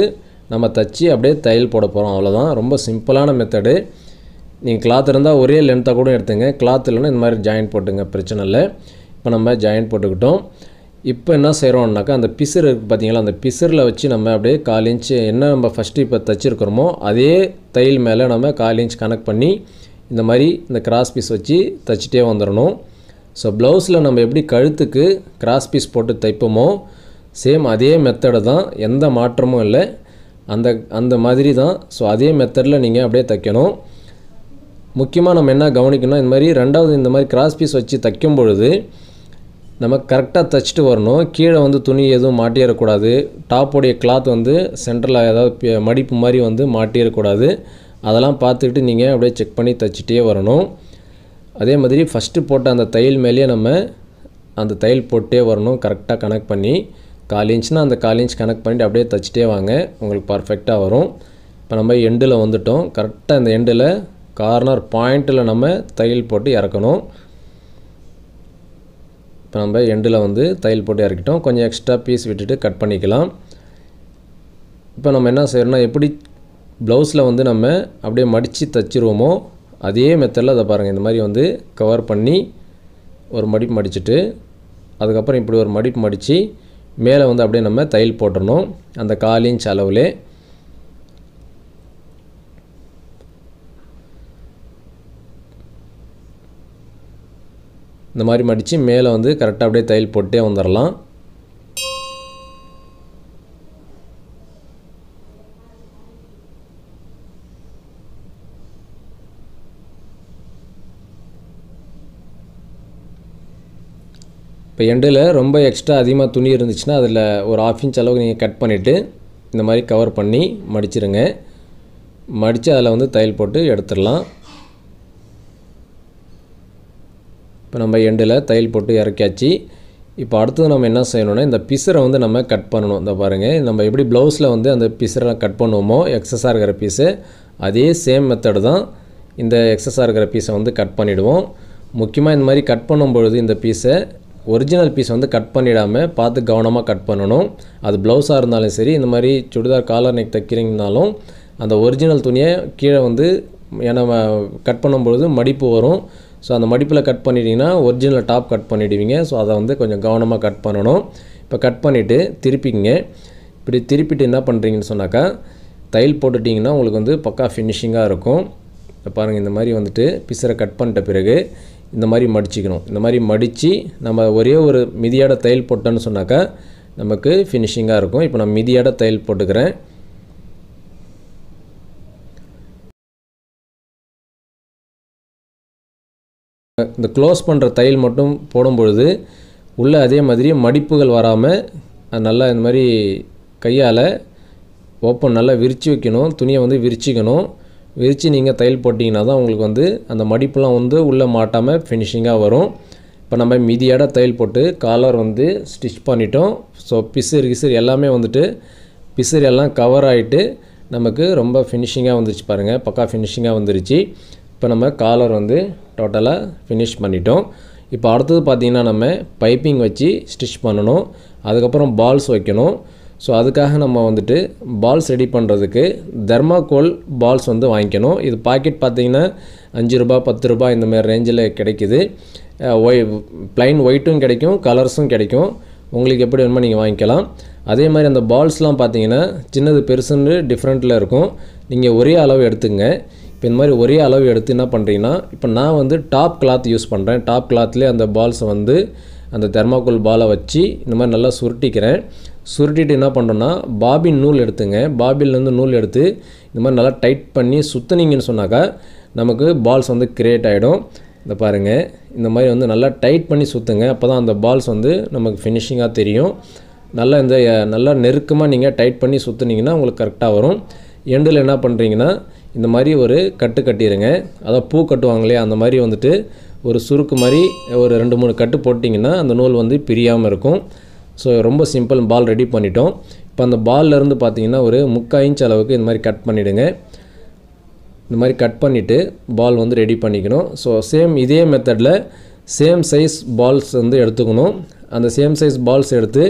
நம்ம தைச்சி அப்படியே தையல் போட போகிறோம் அவ்வளோதான் ரொம்ப சிம்பிளான மெத்தடு நீங்கள் கிளாத் இருந்தால் ஒரே லென்த்தாக கூட எடுத்துங்க கிளாத் இல்லைன்னா இந்த மாதிரி ஜாயின் போட்டுங்க பிரச்சனை இல்லை இப்போ நம்ம ஜாயின் போட்டுக்கிட்டோம் இப்போ என்ன செய்கிறோம்னாக்கா அந்த பிசுறு இருக்குது பார்த்தீங்களா அந்த பிசுறில் வச்சு நம்ம அப்படியே கால் இன்ச்சு என்ன நம்ம ஃபஸ்ட்டு இப்போ தைச்சிருக்கிறோமோ அதே தையல் மேலே நம்ம கால் இன்ச் கனெக்ட் பண்ணி இந்த மாதிரி இந்த கிராஸ் பீஸ் வச்சு தைச்சிட்டே வந்துடணும் ஸோ ப்ளவுஸில் நம்ம எப்படி கழுத்துக்கு கிராஸ் பீஸ் போட்டு தைப்போமோ சேம் அதே மெத்தடு தான் எந்த மாற்றமும் இல்லை அந்த அந்த மாதிரி தான் ஸோ அதே மெத்தடில் நீங்கள் அப்படியே தைக்கணும் முக்கியமாக நம்ம என்ன கவனிக்கணும் இந்த மாதிரி ரெண்டாவது இந்த மாதிரி கிராஸ் பீஸ் வச்சு தைக்கும் பொழுது நம்ம கரெக்டாக தைச்சிட்டு வரணும் கீழே வந்து துணி எதுவும் மாட்டிடக்கூடாது டாப்போடைய கிளாத் வந்து சென்டரில் ஏதாவது மடிப்பு மாதிரி வந்து மாட்டிடக்கூடாது அதெல்லாம் பார்த்துக்கிட்டு நீங்கள் அப்படியே செக் பண்ணி தைச்சிட்டே வரணும் அதே மாதிரி ஃபஸ்ட்டு போட்ட அந்த தையல் மேலேயே நம்ம அந்த தையல் போட்டே வரணும் கரெக்டாக கனெக்ட் பண்ணி கால் இன்ச்னால் அந்த கால் இன்ச் கனெக்ட் பண்ணிட்டு அப்படியே தைச்சிட்டே வாங்க உங்களுக்கு பர்ஃபெக்டாக வரும் இப்போ நம்ம எண்டில் வந்துட்டோம் கரெக்டாக அந்த எண்டில் கார்னர் பாயிண்ட்டில் நம்ம தையல் போட்டு இறக்கணும் இப்போ நம்ம எண்டில் வந்து தையல் போட்டு இறக்கிட்டோம் கொஞ்சம் எக்ஸ்ட்ரா பீஸ் விட்டுட்டு கட் பண்ணிக்கலாம் இப்போ நம்ம என்ன செய்யணும்னா எப்படி ப்ளவுஸில் வந்து நம்ம அப்படியே மடித்து தைச்சிருவோமோ அதே மெத்தடில் அதை பாருங்கள் இந்த மாதிரி வந்து கவர் பண்ணி ஒரு மடிப்பு மடிச்சுட்டு அதுக்கப்புறம் இப்படி ஒரு மடிப்பு மடித்து மேலே வந்து அப்படியே நம்ம தையல் போட்டுடணும் அந்த காலின் இன்ச் இந்த மாதிரி மடித்து மேலே வந்து கரெக்டாக அப்படியே தையல் போட்டே வந்துடலாம் இப்போ எண்டில் ரொம்ப எக்ஸ்ட்ரா அதிகமாக துணி இருந்துச்சுன்னா அதில் ஒரு ஆஃப் இன்ச் அளவுக்கு நீங்கள் கட் பண்ணிவிட்டு இந்த மாதிரி கவர் பண்ணி மடிச்சிருங்க மடித்து அதில் வந்து தையல் போட்டு எடுத்துடலாம் இப்போ நம்ம எண்டில் தையல் போட்டு இறக்கியாச்சு இப்போ அடுத்தது நம்ம என்ன செய்யணும்னா இந்த பிசரை வந்து நம்ம கட் பண்ணணும் இந்த பாருங்கள் நம்ம எப்படி ப்ளவுஸில் வந்து அந்த பிசரெலாம் கட் பண்ணுவோமோ எக்ஸஸாக இருக்கிற பீஸு அதே சேம் மெத்தடு தான் இந்த எக்ஸஸாக இருக்கிற பீஸை வந்து கட் பண்ணிவிடுவோம் முக்கியமாக இந்த மாதிரி கட் பண்ணும்பொழுது இந்த பீஸை ஒரிஜினல் பீஸ் வந்து கட் பண்ணிடாமல் பார்த்து கவனமாக கட் பண்ணணும் அது ப்ளவுஸாக இருந்தாலும் சரி இந்த மாதிரி சுடிதார் காலர் நெக் தைக்கிறீங்கனாலும் அந்த ஒரிஜினல் துணியை கீழே வந்து ஏன்னா கட் பண்ணும்பொழுது மடிப்பு வரும் ஸோ அந்த மடிப்பில் கட் பண்ணிட்டீங்கன்னா ஒரிஜினல் டாப் கட் பண்ணிவிடுவீங்க ஸோ அதை வந்து கொஞ்சம் கவனமாக கட் பண்ணணும் இப்போ கட் பண்ணிவிட்டு திருப்பிங்க இப்படி திருப்பிட்டு என்ன பண்ணுறீங்கன்னு சொன்னாக்கா தையல் போட்டுட்டிங்கன்னா உங்களுக்கு வந்து பக்கா ஃபினிஷிங்காக இருக்கும் பாருங்கள் இந்த மாதிரி வந்துட்டு பிசரை கட் பண்ணிட்ட பிறகு இந்த மாதிரி மடிச்சுக்கணும் இந்த மாதிரி மடித்து நம்ம ஒரே ஒரு மிதியாட தையல் போட்டோன்னு சொன்னாக்கா நமக்கு ஃபினிஷிங்காக இருக்கும் இப்போ நான் மிதியோட தையல் போட்டுக்கிறேன் இந்த க்ளோஸ் பண்ணுற தையல் மட்டும் போடும்பொழுது உள்ளே அதே மாதிரி மடிப்புகள் வராமல் நல்லா இந்த மாதிரி கையால் ஓப்பன் நல்லா விரித்து வைக்கணும் துணியை வந்து விரிச்சிக்கணும் விரித்து நீங்கள் தையல் போட்டிங்கன்னா தான் உங்களுக்கு வந்து அந்த மடிப்புலாம் வந்து உள்ளே மாட்டாமல் ஃபினிஷிங்காக வரும் இப்போ நம்ம மிதியாட தையல் போட்டு காலர் வந்து ஸ்டிச் பண்ணிட்டோம் ஸோ பிசிறு கிசிறு எல்லாமே வந்துட்டு பிசிறு எல்லாம் கவர் ஆகிட்டு நமக்கு ரொம்ப ஃபினிஷிங்காக வந்துருச்சு பாருங்கள் பக்கா ஃபினிஷிங்காக வந்துருச்சு இப்போ நம்ம காலர் வந்து டோட்டலாக ஃபினிஷ் பண்ணிட்டோம் இப்போ அடுத்தது பார்த்திங்கன்னா நம்ம பைப்பிங் வச்சு ஸ்டிச் பண்ணணும் அதுக்கப்புறம் பால்ஸ் வைக்கணும் ஸோ அதுக்காக நம்ம வந்துட்டு பால்ஸ் ரெடி பண்ணுறதுக்கு தெர்மாக்கோல் பால்ஸ் வந்து வாங்கிக்கணும் இது பாக்கெட் பார்த்திங்கன்னா அஞ்சு ரூபா பத்து ரூபா இந்தமாரி ரேஞ்சில் கிடைக்கிது ஒய் ப்ளைன் ஒயிட்டும் கிடைக்கும் கலர்ஸும் கிடைக்கும் உங்களுக்கு எப்படி வேணுமோ நீங்கள் வாங்கிக்கலாம் அதே மாதிரி அந்த பால்ஸ்லாம் பார்த்தீங்கன்னா சின்னது பெருசுன்னு டிஃப்ரெண்ட்டில் இருக்கும் நீங்கள் ஒரே அளவு எடுத்துங்க இப்போ இந்த மாதிரி ஒரே அளவு எடுத்து என்ன பண்ணுறீங்கன்னா இப்போ நான் வந்து டாப் கிளாத் யூஸ் பண்ணுறேன் டாப் கிளாத்லேயே அந்த பால்ஸை வந்து அந்த தெர்மாக்கோல் பாலை வச்சு இந்த மாதிரி நல்லா சுருட்டிக்கிறேன் சுருட்டிட்டு என்ன பண்ணுறோன்னா பாபின் நூல் எடுத்துங்க பாபிலேருந்து நூல் எடுத்து இந்த மாதிரி நல்லா டைட் பண்ணி சுற்றுனீங்கன்னு சொன்னாக்கா நமக்கு பால்ஸ் வந்து க்ரியேட் ஆகிடும் இந்த பாருங்கள் இந்த மாதிரி வந்து நல்லா டைட் பண்ணி சுற்றுங்க அப்போ தான் அந்த பால்ஸ் வந்து நமக்கு ஃபினிஷிங்காக தெரியும் நல்லா இந்த நல்லா நெருக்கமாக நீங்கள் டைட் பண்ணி சுற்றுனீங்கன்னா உங்களுக்கு கரெக்டாக வரும் எண்டில் என்ன பண்ணுறீங்கன்னா இந்த மாதிரி ஒரு கட்டு கட்டிடுங்க அதாவது பூ கட்டுவாங்க இல்லையா அந்த மாதிரி வந்துட்டு ஒரு சுருக்கு மாதிரி ஒரு ரெண்டு மூணு கட்டு போட்டிங்கன்னா அந்த நூல் வந்து பிரியாமல் இருக்கும் ஸோ ரொம்ப சிம்பிள் பால் ரெடி பண்ணிட்டோம் இப்போ அந்த பால்லேருந்து பார்த்தீங்கன்னா ஒரு முக்கால் இன்ச் அளவுக்கு இந்த மாதிரி கட் பண்ணிவிடுங்க இந்த மாதிரி கட் பண்ணிவிட்டு பால் வந்து ரெடி பண்ணிக்கணும் ஸோ சேம் இதே மெத்தடில் சேம் சைஸ் பால்ஸ் வந்து எடுத்துக்கணும் அந்த சேம் சைஸ் பால்ஸ் எடுத்து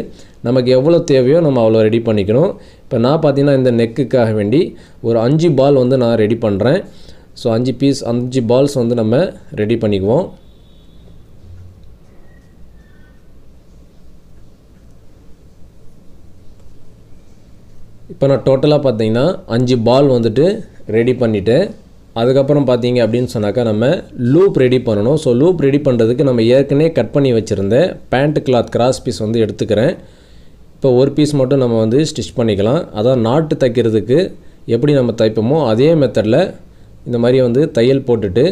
நமக்கு எவ்வளோ தேவையோ நம்ம அவ்வளோ ரெடி பண்ணிக்கணும் இப்போ நான் பார்த்தீங்கன்னா இந்த நெக்குக்காக வேண்டி ஒரு அஞ்சு பால் வந்து நான் ரெடி பண்ணுறேன் ஸோ அஞ்சு பீஸ் அஞ்சு பால்ஸ் வந்து நம்ம ரெடி பண்ணிக்குவோம் இப்போ நான் டோட்டலாக பார்த்தீங்கன்னா அஞ்சு பால் வந்துட்டு ரெடி பண்ணிவிட்டு அதுக்கப்புறம் பார்த்தீங்க அப்படின்னு சொன்னாக்கா நம்ம லூப் ரெடி பண்ணணும் ஸோ லூப் ரெடி பண்ணுறதுக்கு நம்ம ஏற்கனவே கட் பண்ணி வச்சுருந்த பேண்ட் கிளாத் கிராஸ் பீஸ் வந்து எடுத்துக்கிறேன் இப்போ ஒரு பீஸ் மட்டும் நம்ம வந்து ஸ்டிச் பண்ணிக்கலாம் அதான் நாட்டு தைக்கிறதுக்கு எப்படி நம்ம தைப்போமோ அதே மெத்தடில் இந்த மாதிரி வந்து தையல் போட்டுட்டு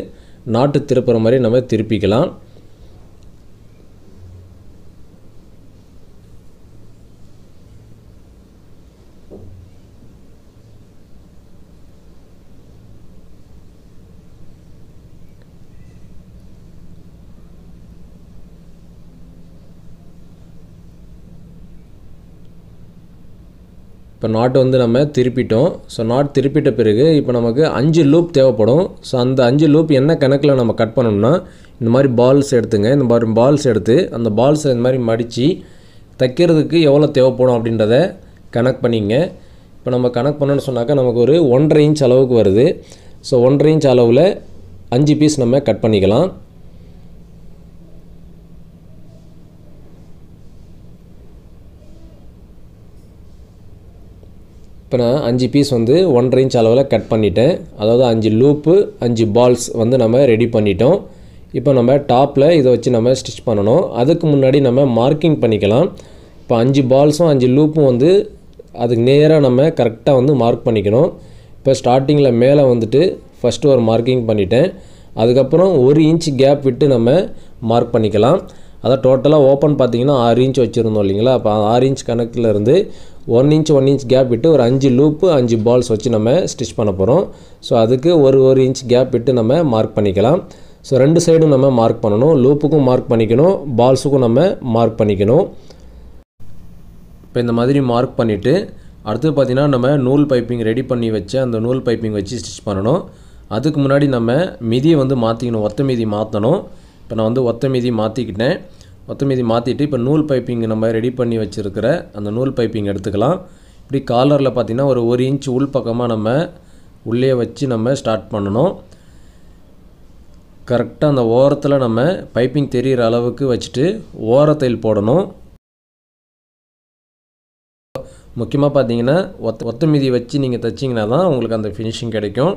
நாட்டு திருப்புகிற மாதிரி நம்ம திருப்பிக்கலாம் இப்போ நாட் வந்து நம்ம திருப்பிட்டோம் ஸோ நாட் திருப்பிட்ட பிறகு இப்போ நமக்கு அஞ்சு லூப் தேவைப்படும் ஸோ அந்த அஞ்சு லூப் என்ன கணக்கில் நம்ம கட் பண்ணணும்னா இந்த மாதிரி பால்ஸ் எடுத்துங்க இந்த மாதிரி பால்ஸ் எடுத்து அந்த பால்ஸை இந்த மாதிரி மடித்து தைக்கிறதுக்கு எவ்வளோ தேவைப்படும் அப்படின்றத கனெக்ட் பண்ணிங்க இப்போ நம்ம கனெக்ட் பண்ணணும்னு சொன்னாக்கா நமக்கு ஒரு ஒன்றரை இன்ச் அளவுக்கு வருது ஸோ ஒன்றரை இன்ச் அளவில் அஞ்சு பீஸ் நம்ம கட் பண்ணிக்கலாம் இப்போ நான் அஞ்சு பீஸ் வந்து ஒன்றரை இன்ச் அளவில் கட் பண்ணிட்டேன் அதாவது அஞ்சு லூப்பு அஞ்சு பால்ஸ் வந்து நம்ம ரெடி பண்ணிட்டோம் இப்போ நம்ம டாப்பில் இதை வச்சு நம்ம ஸ்டிச் பண்ணணும் அதுக்கு முன்னாடி நம்ம மார்க்கிங் பண்ணிக்கலாம் இப்போ அஞ்சு பால்ஸும் அஞ்சு லூப்பும் வந்து அதுக்கு நேராக நம்ம கரெக்டாக வந்து மார்க் பண்ணிக்கணும் இப்போ ஸ்டார்டிங்கில் மேலே வந்துட்டு ஃபஸ்ட்டு ஒரு மார்க்கிங் பண்ணிட்டேன் அதுக்கப்புறம் ஒரு இன்ச் கேப் விட்டு நம்ம மார்க் பண்ணிக்கலாம் அதான் டோட்டலாக ஓப்பன் பார்த்திங்கன்னா ஆறு இன்ச் வச்சுருந்தோம் இல்லைங்களா அப்போ ஆறு இன்ச் கணக்கில் இருந்து one inch one inch gap விட்டு ஒரு அஞ்சு லூப்பு அஞ்சு பால்ஸ் வச்சு நம்ம ஸ்டிச் பண்ண போகிறோம் ஸோ அதுக்கு ஒரு ஒரு இன்ச் கேப் விட்டு நம்ம மார்க் பண்ணிக்கலாம் ஸோ ரெண்டு சைடும் நம்ம மார்க் பண்ணணும் லூப்புக்கும் மார்க் பண்ணிக்கணும் பால்ஸுக்கும் நம்ம மார்க் பண்ணிக்கணும் இப்போ இந்த மாதிரி மார்க் பண்ணிவிட்டு அடுத்து பார்த்திங்கன்னா நம்ம நூல் பைப்பிங் ரெடி பண்ணி வச்சு அந்த நூல் பைப்பிங் வச்சு ஸ்டிச் பண்ணணும் அதுக்கு முன்னாடி நம்ம மிதியை வந்து மாற்றிக்கணும் ஒத்த மிதி மாற்றணும் இப்போ நான் வந்து ஒத்த மிதி மாற்றிக்கிட்டேன் மொத்தம் இதை மாற்றிட்டு இப்போ நூல் பைப்பிங் நம்ம ரெடி பண்ணி வச்சுருக்கிற அந்த நூல் பைப்பிங் எடுத்துக்கலாம் இப்படி காலரில் பார்த்திங்கன்னா ஒரு ஒரு இன்ச் உள் பக்கமாக நம்ம உள்ளே வச்சு நம்ம ஸ்டார்ட் பண்ணணும் கரெக்டாக அந்த ஓரத்தில் நம்ம பைப்பிங் தெரிகிற அளவுக்கு வச்சுட்டு ஓரத்தையில் போடணும் முக்கியமாக பார்த்தீங்கன்னா ஒத்த ஒத்த வச்சு நீங்கள் தைச்சிங்கன்னா தான் உங்களுக்கு அந்த ஃபினிஷிங் கிடைக்கும்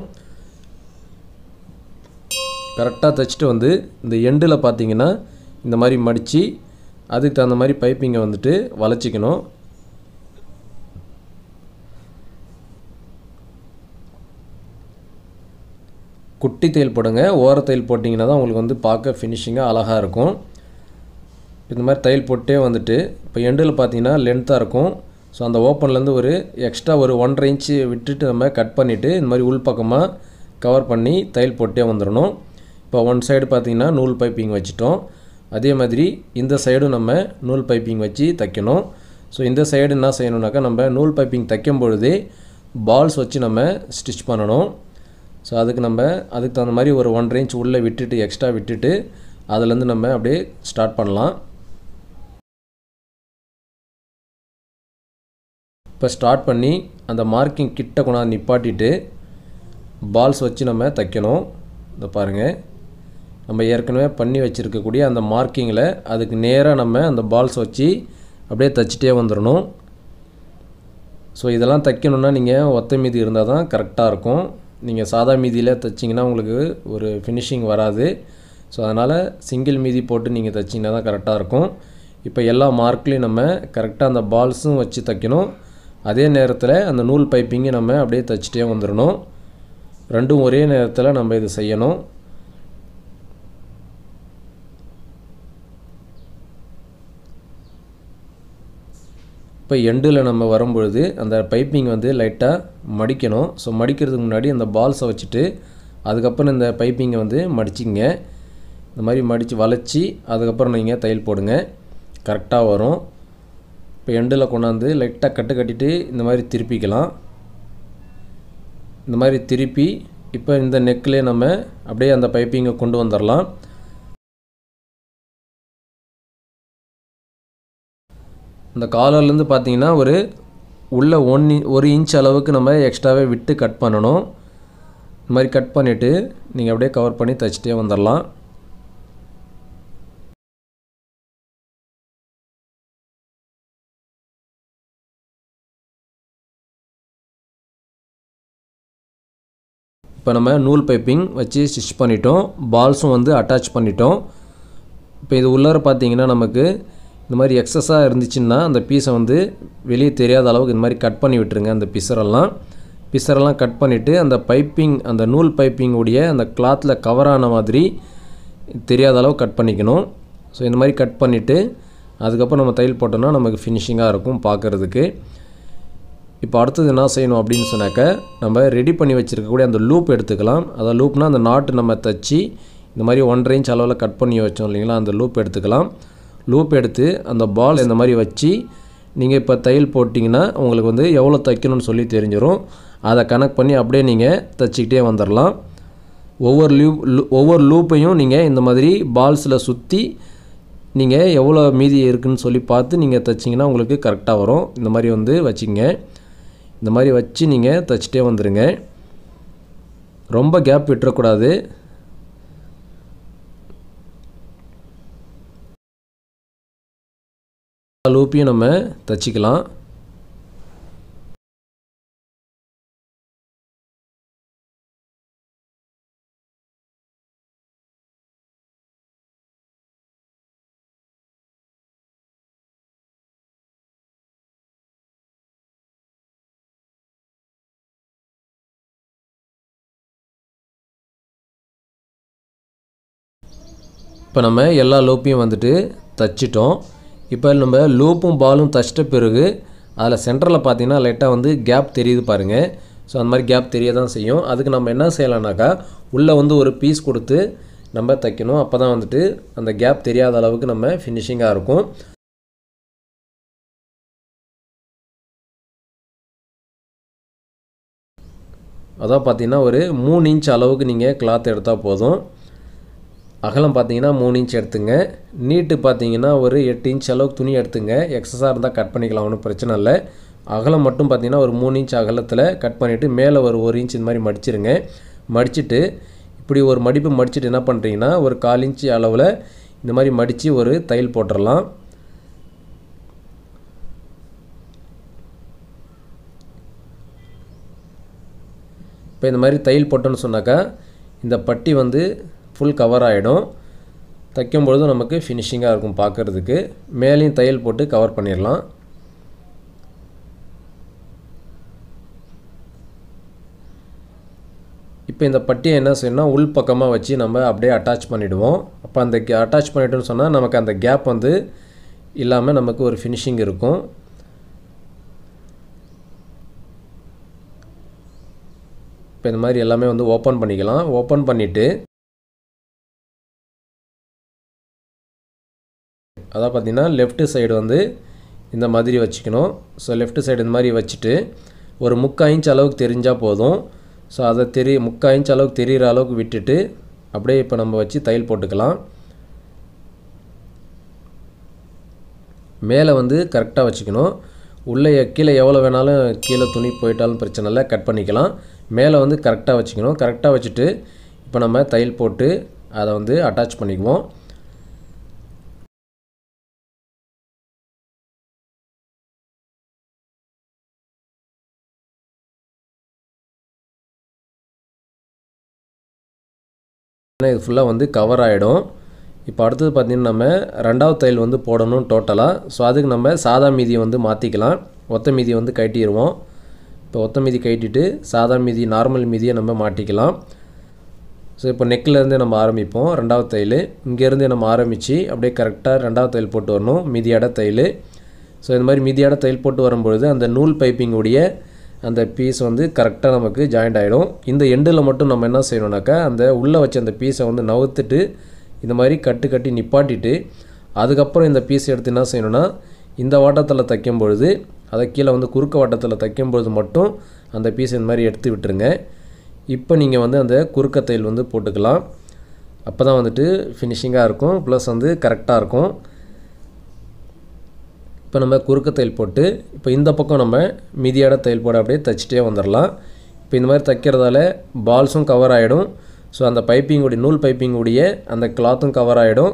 கரெக்டாக தைச்சிட்டு வந்து இந்த எண்டில் பார்த்தீங்கன்னா இந்த மாதிரி மடித்து அதுக்கு தகுந்த மாதிரி பைப்பிங்கை வந்துட்டு வளைச்சிக்கணும் குட்டி தையல் போடுங்க ஓர தையல் போட்டிங்கன்னா தான் உங்களுக்கு வந்து பார்க்க ஃபினிஷிங்காக அழகாக இருக்கும் இந்த மாதிரி தையல் போட்டே வந்துட்டு இப்போ எண்டில் பார்த்தீங்கன்னா லென்த்தாக இருக்கும் ஸோ அந்த ஓப்பன்லேருந்து ஒரு எக்ஸ்ட்ரா ஒரு ஒன்றரை இன்ச்சு விட்டுட்டு நம்ம கட் பண்ணிவிட்டு இந்த மாதிரி உள்பக்கமாக கவர் பண்ணி தையல் போட்டே வந்துடணும் இப்போ ஒன் சைடு பார்த்திங்கன்னா நூல் பைப்பிங் வச்சுட்டோம் அதே மாதிரி இந்த சைடும் நம்ம நூல் பைப்பிங் வச்சு தைக்கணும் ஸோ இந்த சைடு என்ன செய்யணுன்னாக்கா நம்ம நூல் பைப்பிங் தைக்கும் பொழுதே பால்ஸ் வச்சு நம்ம ஸ்டிச் பண்ணணும் ஸோ அதுக்கு நம்ம அதுக்கு தகுந்த மாதிரி ஒரு ஒன்றரை இன்ச் உள்ளே விட்டுட்டு எக்ஸ்ட்ரா விட்டுட்டு அதுலேருந்து நம்ம அப்படியே ஸ்டார்ட் பண்ணலாம் இப்போ ஸ்டார்ட் பண்ணி அந்த மார்க்கிங் கிட்ட கொண்டாந்து நிப்பாட்டிட்டு பால்ஸ் வச்சு நம்ம தைக்கணும் இதை பாருங்கள் நம்ம ஏற்கனவே பண்ணி வச்சுருக்கக்கூடிய அந்த மார்க்கிங்கில் அதுக்கு நேராக நம்ம அந்த பால்ஸ் வச்சு அப்படியே தைச்சிட்டே வந்துடணும் ஸோ இதெல்லாம் தைக்கணுன்னா நீங்கள் ஒத்த மீதி இருந்தால் தான் கரெக்டாக இருக்கும் நீங்கள் சாதா மீதியில் தைச்சிங்கன்னா உங்களுக்கு ஒரு ஃபினிஷிங் வராது ஸோ அதனால் சிங்கிள் மீதி போட்டு நீங்கள் தைச்சிங்கன்னா தான் கரெக்டாக இருக்கும் இப்போ எல்லா மார்க்லேயும் நம்ம கரெக்டாக அந்த பால்ஸும் வச்சு தைக்கணும் அதே நேரத்தில் அந்த நூல் பைப்பிங்கை நம்ம அப்படியே தைச்சிட்டே வந்துடணும் ரெண்டும் ஒரே நேரத்தில் நம்ம இது செய்யணும் இப்போ எண்டில் நம்ம வரும்பொழுது அந்த பைப்பிங் வந்து லைட்டாக மடிக்கணும் ஸோ மடிக்கிறதுக்கு முன்னாடி அந்த பால்ஸை வச்சுட்டு அதுக்கப்புறம் இந்த பைப்பிங்கை வந்து மடிச்சிங்க இந்த மாதிரி மடித்து வளைச்சி அதுக்கப்புறம் நீங்கள் தையல் போடுங்க கரெக்டாக வரும் இப்போ எண்டில் கொண்டாந்து லைட்டாக கட்டு கட்டிட்டு இந்த மாதிரி திருப்பிக்கலாம் இந்த மாதிரி திருப்பி இப்போ இந்த நெக்கிலே நம்ம அப்படியே அந்த பைப்பிங்கை கொண்டு வந்துடலாம் அந்த காலர்லேருந்து பார்த்தீங்கன்னா ஒரு உள்ளே ஒன் ஒரு இன்ச் அளவுக்கு நம்ம எக்ஸ்ட்ராவே விட்டு கட் பண்ணணும் இந்த மாதிரி கட் பண்ணிவிட்டு நீங்கள் அப்படியே கவர் பண்ணி தைச்சிட்டே வந்துடலாம் இப்போ நம்ம நூல் பைப்பிங் வச்சு ஸ்டிச் பண்ணிட்டோம் பால்ஸும் வந்து அட்டாச் பண்ணிட்டோம் இப்போ இது உள்ளார பார்த்தீங்கன்னா நமக்கு இந்த மாதிரி எக்ஸஸாக இருந்துச்சுன்னா அந்த பீஸை வந்து வெளியே தெரியாத அளவுக்கு இந்த மாதிரி கட் பண்ணி விட்டுருங்க அந்த பிசரெல்லாம் பிசரெல்லாம் கட் பண்ணிவிட்டு அந்த பைப்பிங் அந்த நூல் பைப்பிங்குடைய அந்த கிளாத்தில் கவர் ஆன மாதிரி தெரியாத அளவு கட் பண்ணிக்கணும் ஸோ இந்த மாதிரி கட் பண்ணிவிட்டு அதுக்கப்புறம் நம்ம தையல் போட்டோம்னா நமக்கு ஃபினிஷிங்காக இருக்கும் பார்க்குறதுக்கு இப்போ அடுத்தது என்ன செய்யணும் அப்படின்னு சொன்னாக்க நம்ம ரெடி பண்ணி வச்சுருக்கக்கூடிய அந்த லூப் எடுத்துக்கலாம் அதாவது லூப்னால் அந்த நாட்டு நம்ம தச்சு இந்த மாதிரி ஒன்றரை இன்ச் அளவில் கட் பண்ணி வச்சோம் இல்லைங்களா அந்த லூப் எடுத்துக்கலாம் லூப் எடுத்து அந்த பால் இந்த மாதிரி வச்சு நீங்கள் இப்போ தையல் போட்டிங்கன்னா உங்களுக்கு வந்து எவ்வளோ தைக்கணும்னு சொல்லி தெரிஞ்சிடும் அதை கனெக்ட் பண்ணி அப்படியே நீங்கள் தைச்சிக்கிட்டே வந்துடலாம் ஒவ்வொரு லூப் ஒவ்வொரு லூப்பையும் நீங்கள் இந்த மாதிரி பால்ஸில் சுற்றி நீங்கள் எவ்வளோ மீதி இருக்குதுன்னு சொல்லி பார்த்து நீங்கள் தைச்சிங்கன்னா உங்களுக்கு கரெக்டாக வரும் இந்த மாதிரி வந்து வச்சுங்க இந்த மாதிரி வச்சு நீங்கள் தைச்சிட்டே வந்துடுங்க ரொம்ப கேப் விட்டுறக்கூடாது லூப்பையும் நம்ம தச்சுக்கலாம் இப்போ நம்ம எல்லா லோப்பையும் வந்துட்டு தச்சிட்டோம் இப்போ நம்ம லூப்பும் பாலும் தச்சிட்ட பிறகு அதில் சென்டரில் பார்த்தீங்கன்னா லைட்டாக வந்து கேப் தெரியுது பாருங்கள் ஸோ அந்த மாதிரி கேப் தெரிய தான் செய்யும் அதுக்கு நம்ம என்ன செய்யலாம்னாக்கா உள்ளே வந்து ஒரு பீஸ் கொடுத்து நம்ம தைக்கணும் அப்போ தான் வந்துட்டு அந்த கேப் தெரியாத அளவுக்கு நம்ம ஃபினிஷிங்காக இருக்கும் அதான் பார்த்தீங்கன்னா ஒரு மூணு இன்ச் அளவுக்கு நீங்கள் கிளாத் எடுத்தால் போதும் அகலம் பார்த்தீங்கன்னா மூணு இன்ச் எடுத்துங்க நீட்டு பார்த்தீங்கன்னா ஒரு எட்டு இன்ச் அளவுக்கு துணி எடுத்துங்க எக்ஸஸாக இருந்தால் கட் பண்ணிக்கலாம் ஒன்றும் பிரச்சனை இல்லை அகலம் மட்டும் பார்த்தீங்கன்னா ஒரு மூணு இன்ச் அகலத்தில் கட் பண்ணிவிட்டு மேலே ஒரு ஒரு இன்ச் இந்த மாதிரி மடிச்சிருங்க மடிச்சுட்டு இப்படி ஒரு மடிப்பு மடிச்சுட்டு என்ன பண்ணுறீங்கன்னா ஒரு கால் இன்ச்சு அளவில் இந்த மாதிரி மடித்து ஒரு தையல் போட்டுடலாம் இப்போ இந்த மாதிரி தையல் போட்டோன்னு சொன்னாக்கா இந்த பட்டி வந்து ஃபுல் கவர் ஆகிடும் தைக்கும் பொழுது நமக்கு ஃபினிஷிங்காக இருக்கும் பார்க்குறதுக்கு மேலேயும் தையல் போட்டு கவர் பண்ணிடலாம் இப்போ இந்த பட்டியை என்ன செய்யணும்னா உள் பக்கமாக வச்சு நம்ம அப்படியே அட்டாச் பண்ணிவிடுவோம் அப்போ அந்த அட்டாச் பண்ணிட்டோம்னு சொன்னால் நமக்கு அந்த கேப் வந்து இல்லாமல் நமக்கு ஒரு ஃபினிஷிங் இருக்கும் இப்போ இந்த மாதிரி எல்லாமே வந்து ஓப்பன் பண்ணிக்கலாம் ஓப்பன் பண்ணிவிட்டு அதாவது பார்த்தீங்கன்னா லெஃப்ட் சைடு வந்து இந்த மாதிரி வச்சுக்கணும் ஸோ லெஃப்ட் சைடு இந்த மாதிரி வச்சுட்டு ஒரு முக்கா இன்ச் அளவுக்கு தெரிஞ்சால் போதும் ஸோ அதை தெரிய முக்கால் இன்ச் அளவுக்கு தெரிகிற அளவுக்கு விட்டுட்டு அப்படியே இப்போ நம்ம வச்சு தையல் போட்டுக்கலாம் மேலே வந்து கரெக்டாக வச்சுக்கணும் உள்ளே கீழே எவ்வளோ வேணாலும் கீழே துணி போயிட்டாலும் பிரச்சனை இல்லை கட் பண்ணிக்கலாம் மேலே வந்து கரெக்டாக வச்சுக்கணும் கரெக்டாக வச்சுட்டு இப்போ நம்ம தையல் போட்டு அதை வந்து அட்டாச் பண்ணிக்குவோம் ஏன்னா இது ஃபுல்லாக வந்து கவர் ஆகிடும் இப்போ அடுத்தது பார்த்திங்கன்னா நம்ம ரெண்டாவது தையல் வந்து போடணும் டோட்டலாக ஸோ அதுக்கு நம்ம சாதா மீதியை வந்து மாற்றிக்கலாம் ஒத்த மீதியை வந்து கட்டிடுவோம் இப்போ ஒத்த மீதி கட்டிட்டு சாதா மீதி நார்மல் மீதியை நம்ம மாட்டிக்கலாம் ஸோ இப்போ நெக்கிலேருந்தே நம்ம ஆரம்பிப்போம் ரெண்டாவது தையல் இங்கேருந்தே நம்ம ஆரம்பித்து அப்படியே கரெக்டாக ரெண்டாவது தையல் போட்டு வரணும் மீதியாட தையல் ஸோ இந்த மாதிரி மீதியாட தையல் போட்டு வரும்பொழுது அந்த நூல் பைப்பிங்குடைய அந்த பீஸ் வந்து கரெக்டாக நமக்கு ஜாயிண்ட் ஆகிடும் இந்த எண்டில் மட்டும் நம்ம என்ன செய்யணுனாக்கா அந்த உள்ளே வச்ச அந்த பீஸை வந்து நவுத்துட்டு இந்த மாதிரி கட்டு கட்டி நிப்பாட்டிட்டு அதுக்கப்புறம் இந்த பீஸ் எடுத்து என்ன செய்யணும்னா இந்த வாட்டத்தில் தைக்கும் பொழுது அதை கீழே வந்து குறுக்க வாட்டத்தில் தைக்கும் பொழுது மட்டும் அந்த பீஸ் இந்த மாதிரி எடுத்து விட்டுருங்க இப்போ நீங்கள் வந்து அந்த குறுக்க தையல் வந்து போட்டுக்கலாம் அப்போ தான் வந்துட்டு ஃபினிஷிங்காக இருக்கும் ப்ளஸ் வந்து கரெக்டாக இருக்கும் இப்போ நம்ம குறுக்க தையல் போட்டு இப்போ இந்த பக்கம் நம்ம மிதியாட தையல் போட அப்படியே தைச்சிட்டே வந்துடலாம் இப்போ இந்த மாதிரி தைக்கிறதால பால்ஸும் கவர் ஆகிடும் ஸோ அந்த பைப்பிங்குடைய நூல் பைப்பிங்குடைய அந்த கிளாத்தும் கவர் ஆகிடும்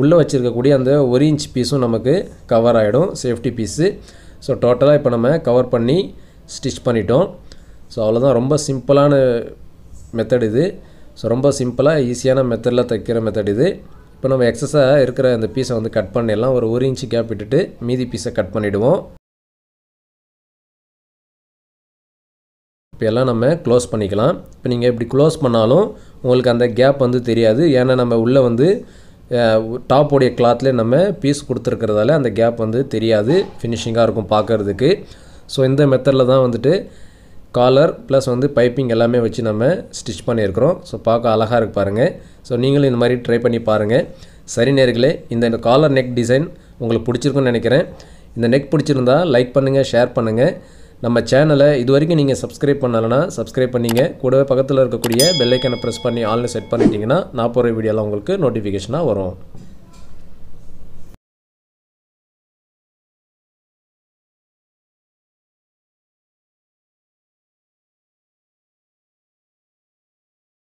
உள்ளே வச்சுருக்கக்கூடிய அந்த ஒரு இன்ச் பீஸும் நமக்கு கவர் ஆகிடும் சேஃப்டி பீஸு ஸோ டோட்டலாக இப்போ நம்ம கவர் பண்ணி ஸ்டிச் பண்ணிட்டோம் ஸோ அவ்வளோதான் ரொம்ப சிம்பிளான மெத்தட் இது ஸோ ரொம்ப சிம்பிளாக ஈஸியான மெத்தடில் தைக்கிற மெத்தட் இது இப்போ நம்ம எக்ஸஸாக இருக்கிற அந்த பீஸை வந்து கட் பண்ணிடலாம் ஒரு ஒரு இன்ச்சு கேப் விட்டுட்டு மீதி பீஸை கட் பண்ணிவிடுவோம் இப்போ எல்லாம் நம்ம க்ளோஸ் பண்ணிக்கலாம் இப்போ நீங்கள் இப்படி க்ளோஸ் பண்ணாலும் உங்களுக்கு அந்த கேப் வந்து தெரியாது ஏன்னா நம்ம உள்ளே வந்து டாப்போடைய கிளாத்லேயே நம்ம பீஸ் கொடுத்துருக்கிறதால அந்த கேப் வந்து தெரியாது ஃபினிஷிங்காக இருக்கும் பார்க்குறதுக்கு ஸோ இந்த மெத்தடில் தான் வந்துட்டு காலர் ப்ளஸ் வந்து பைப்பிங் எல்லாமே வச்சு நம்ம ஸ்டிச் பண்ணியிருக்கிறோம் ஸோ பார்க்க அழகாக இருக்குது பாருங்கள் ஸோ நீங்களும் இந்த மாதிரி ட்ரை பண்ணி பாருங்கள் சரி நேர்களே இந்த காலர் நெக் டிசைன் உங்களுக்கு பிடிச்சிருக்குன்னு நினைக்கிறேன் இந்த நெக் பிடிச்சிருந்தா லைக் பண்ணுங்கள் ஷேர் பண்ணுங்கள் நம்ம சேனலை இது வரைக்கும் நீங்கள் சப்ஸ்கிரைப் பண்ணலைன்னா சப்ஸ்கிரைப் பண்ணிங்க கூடவே பக்கத்தில் இருக்கக்கூடிய பெல்லைக்கனை ப்ரெஸ் பண்ணி ஆன்லைன் செட் பண்ணிட்டீங்கன்னா நான் போகிற வீடியோலாம் உங்களுக்கு நோட்டிஃபிகேஷனாக வரும்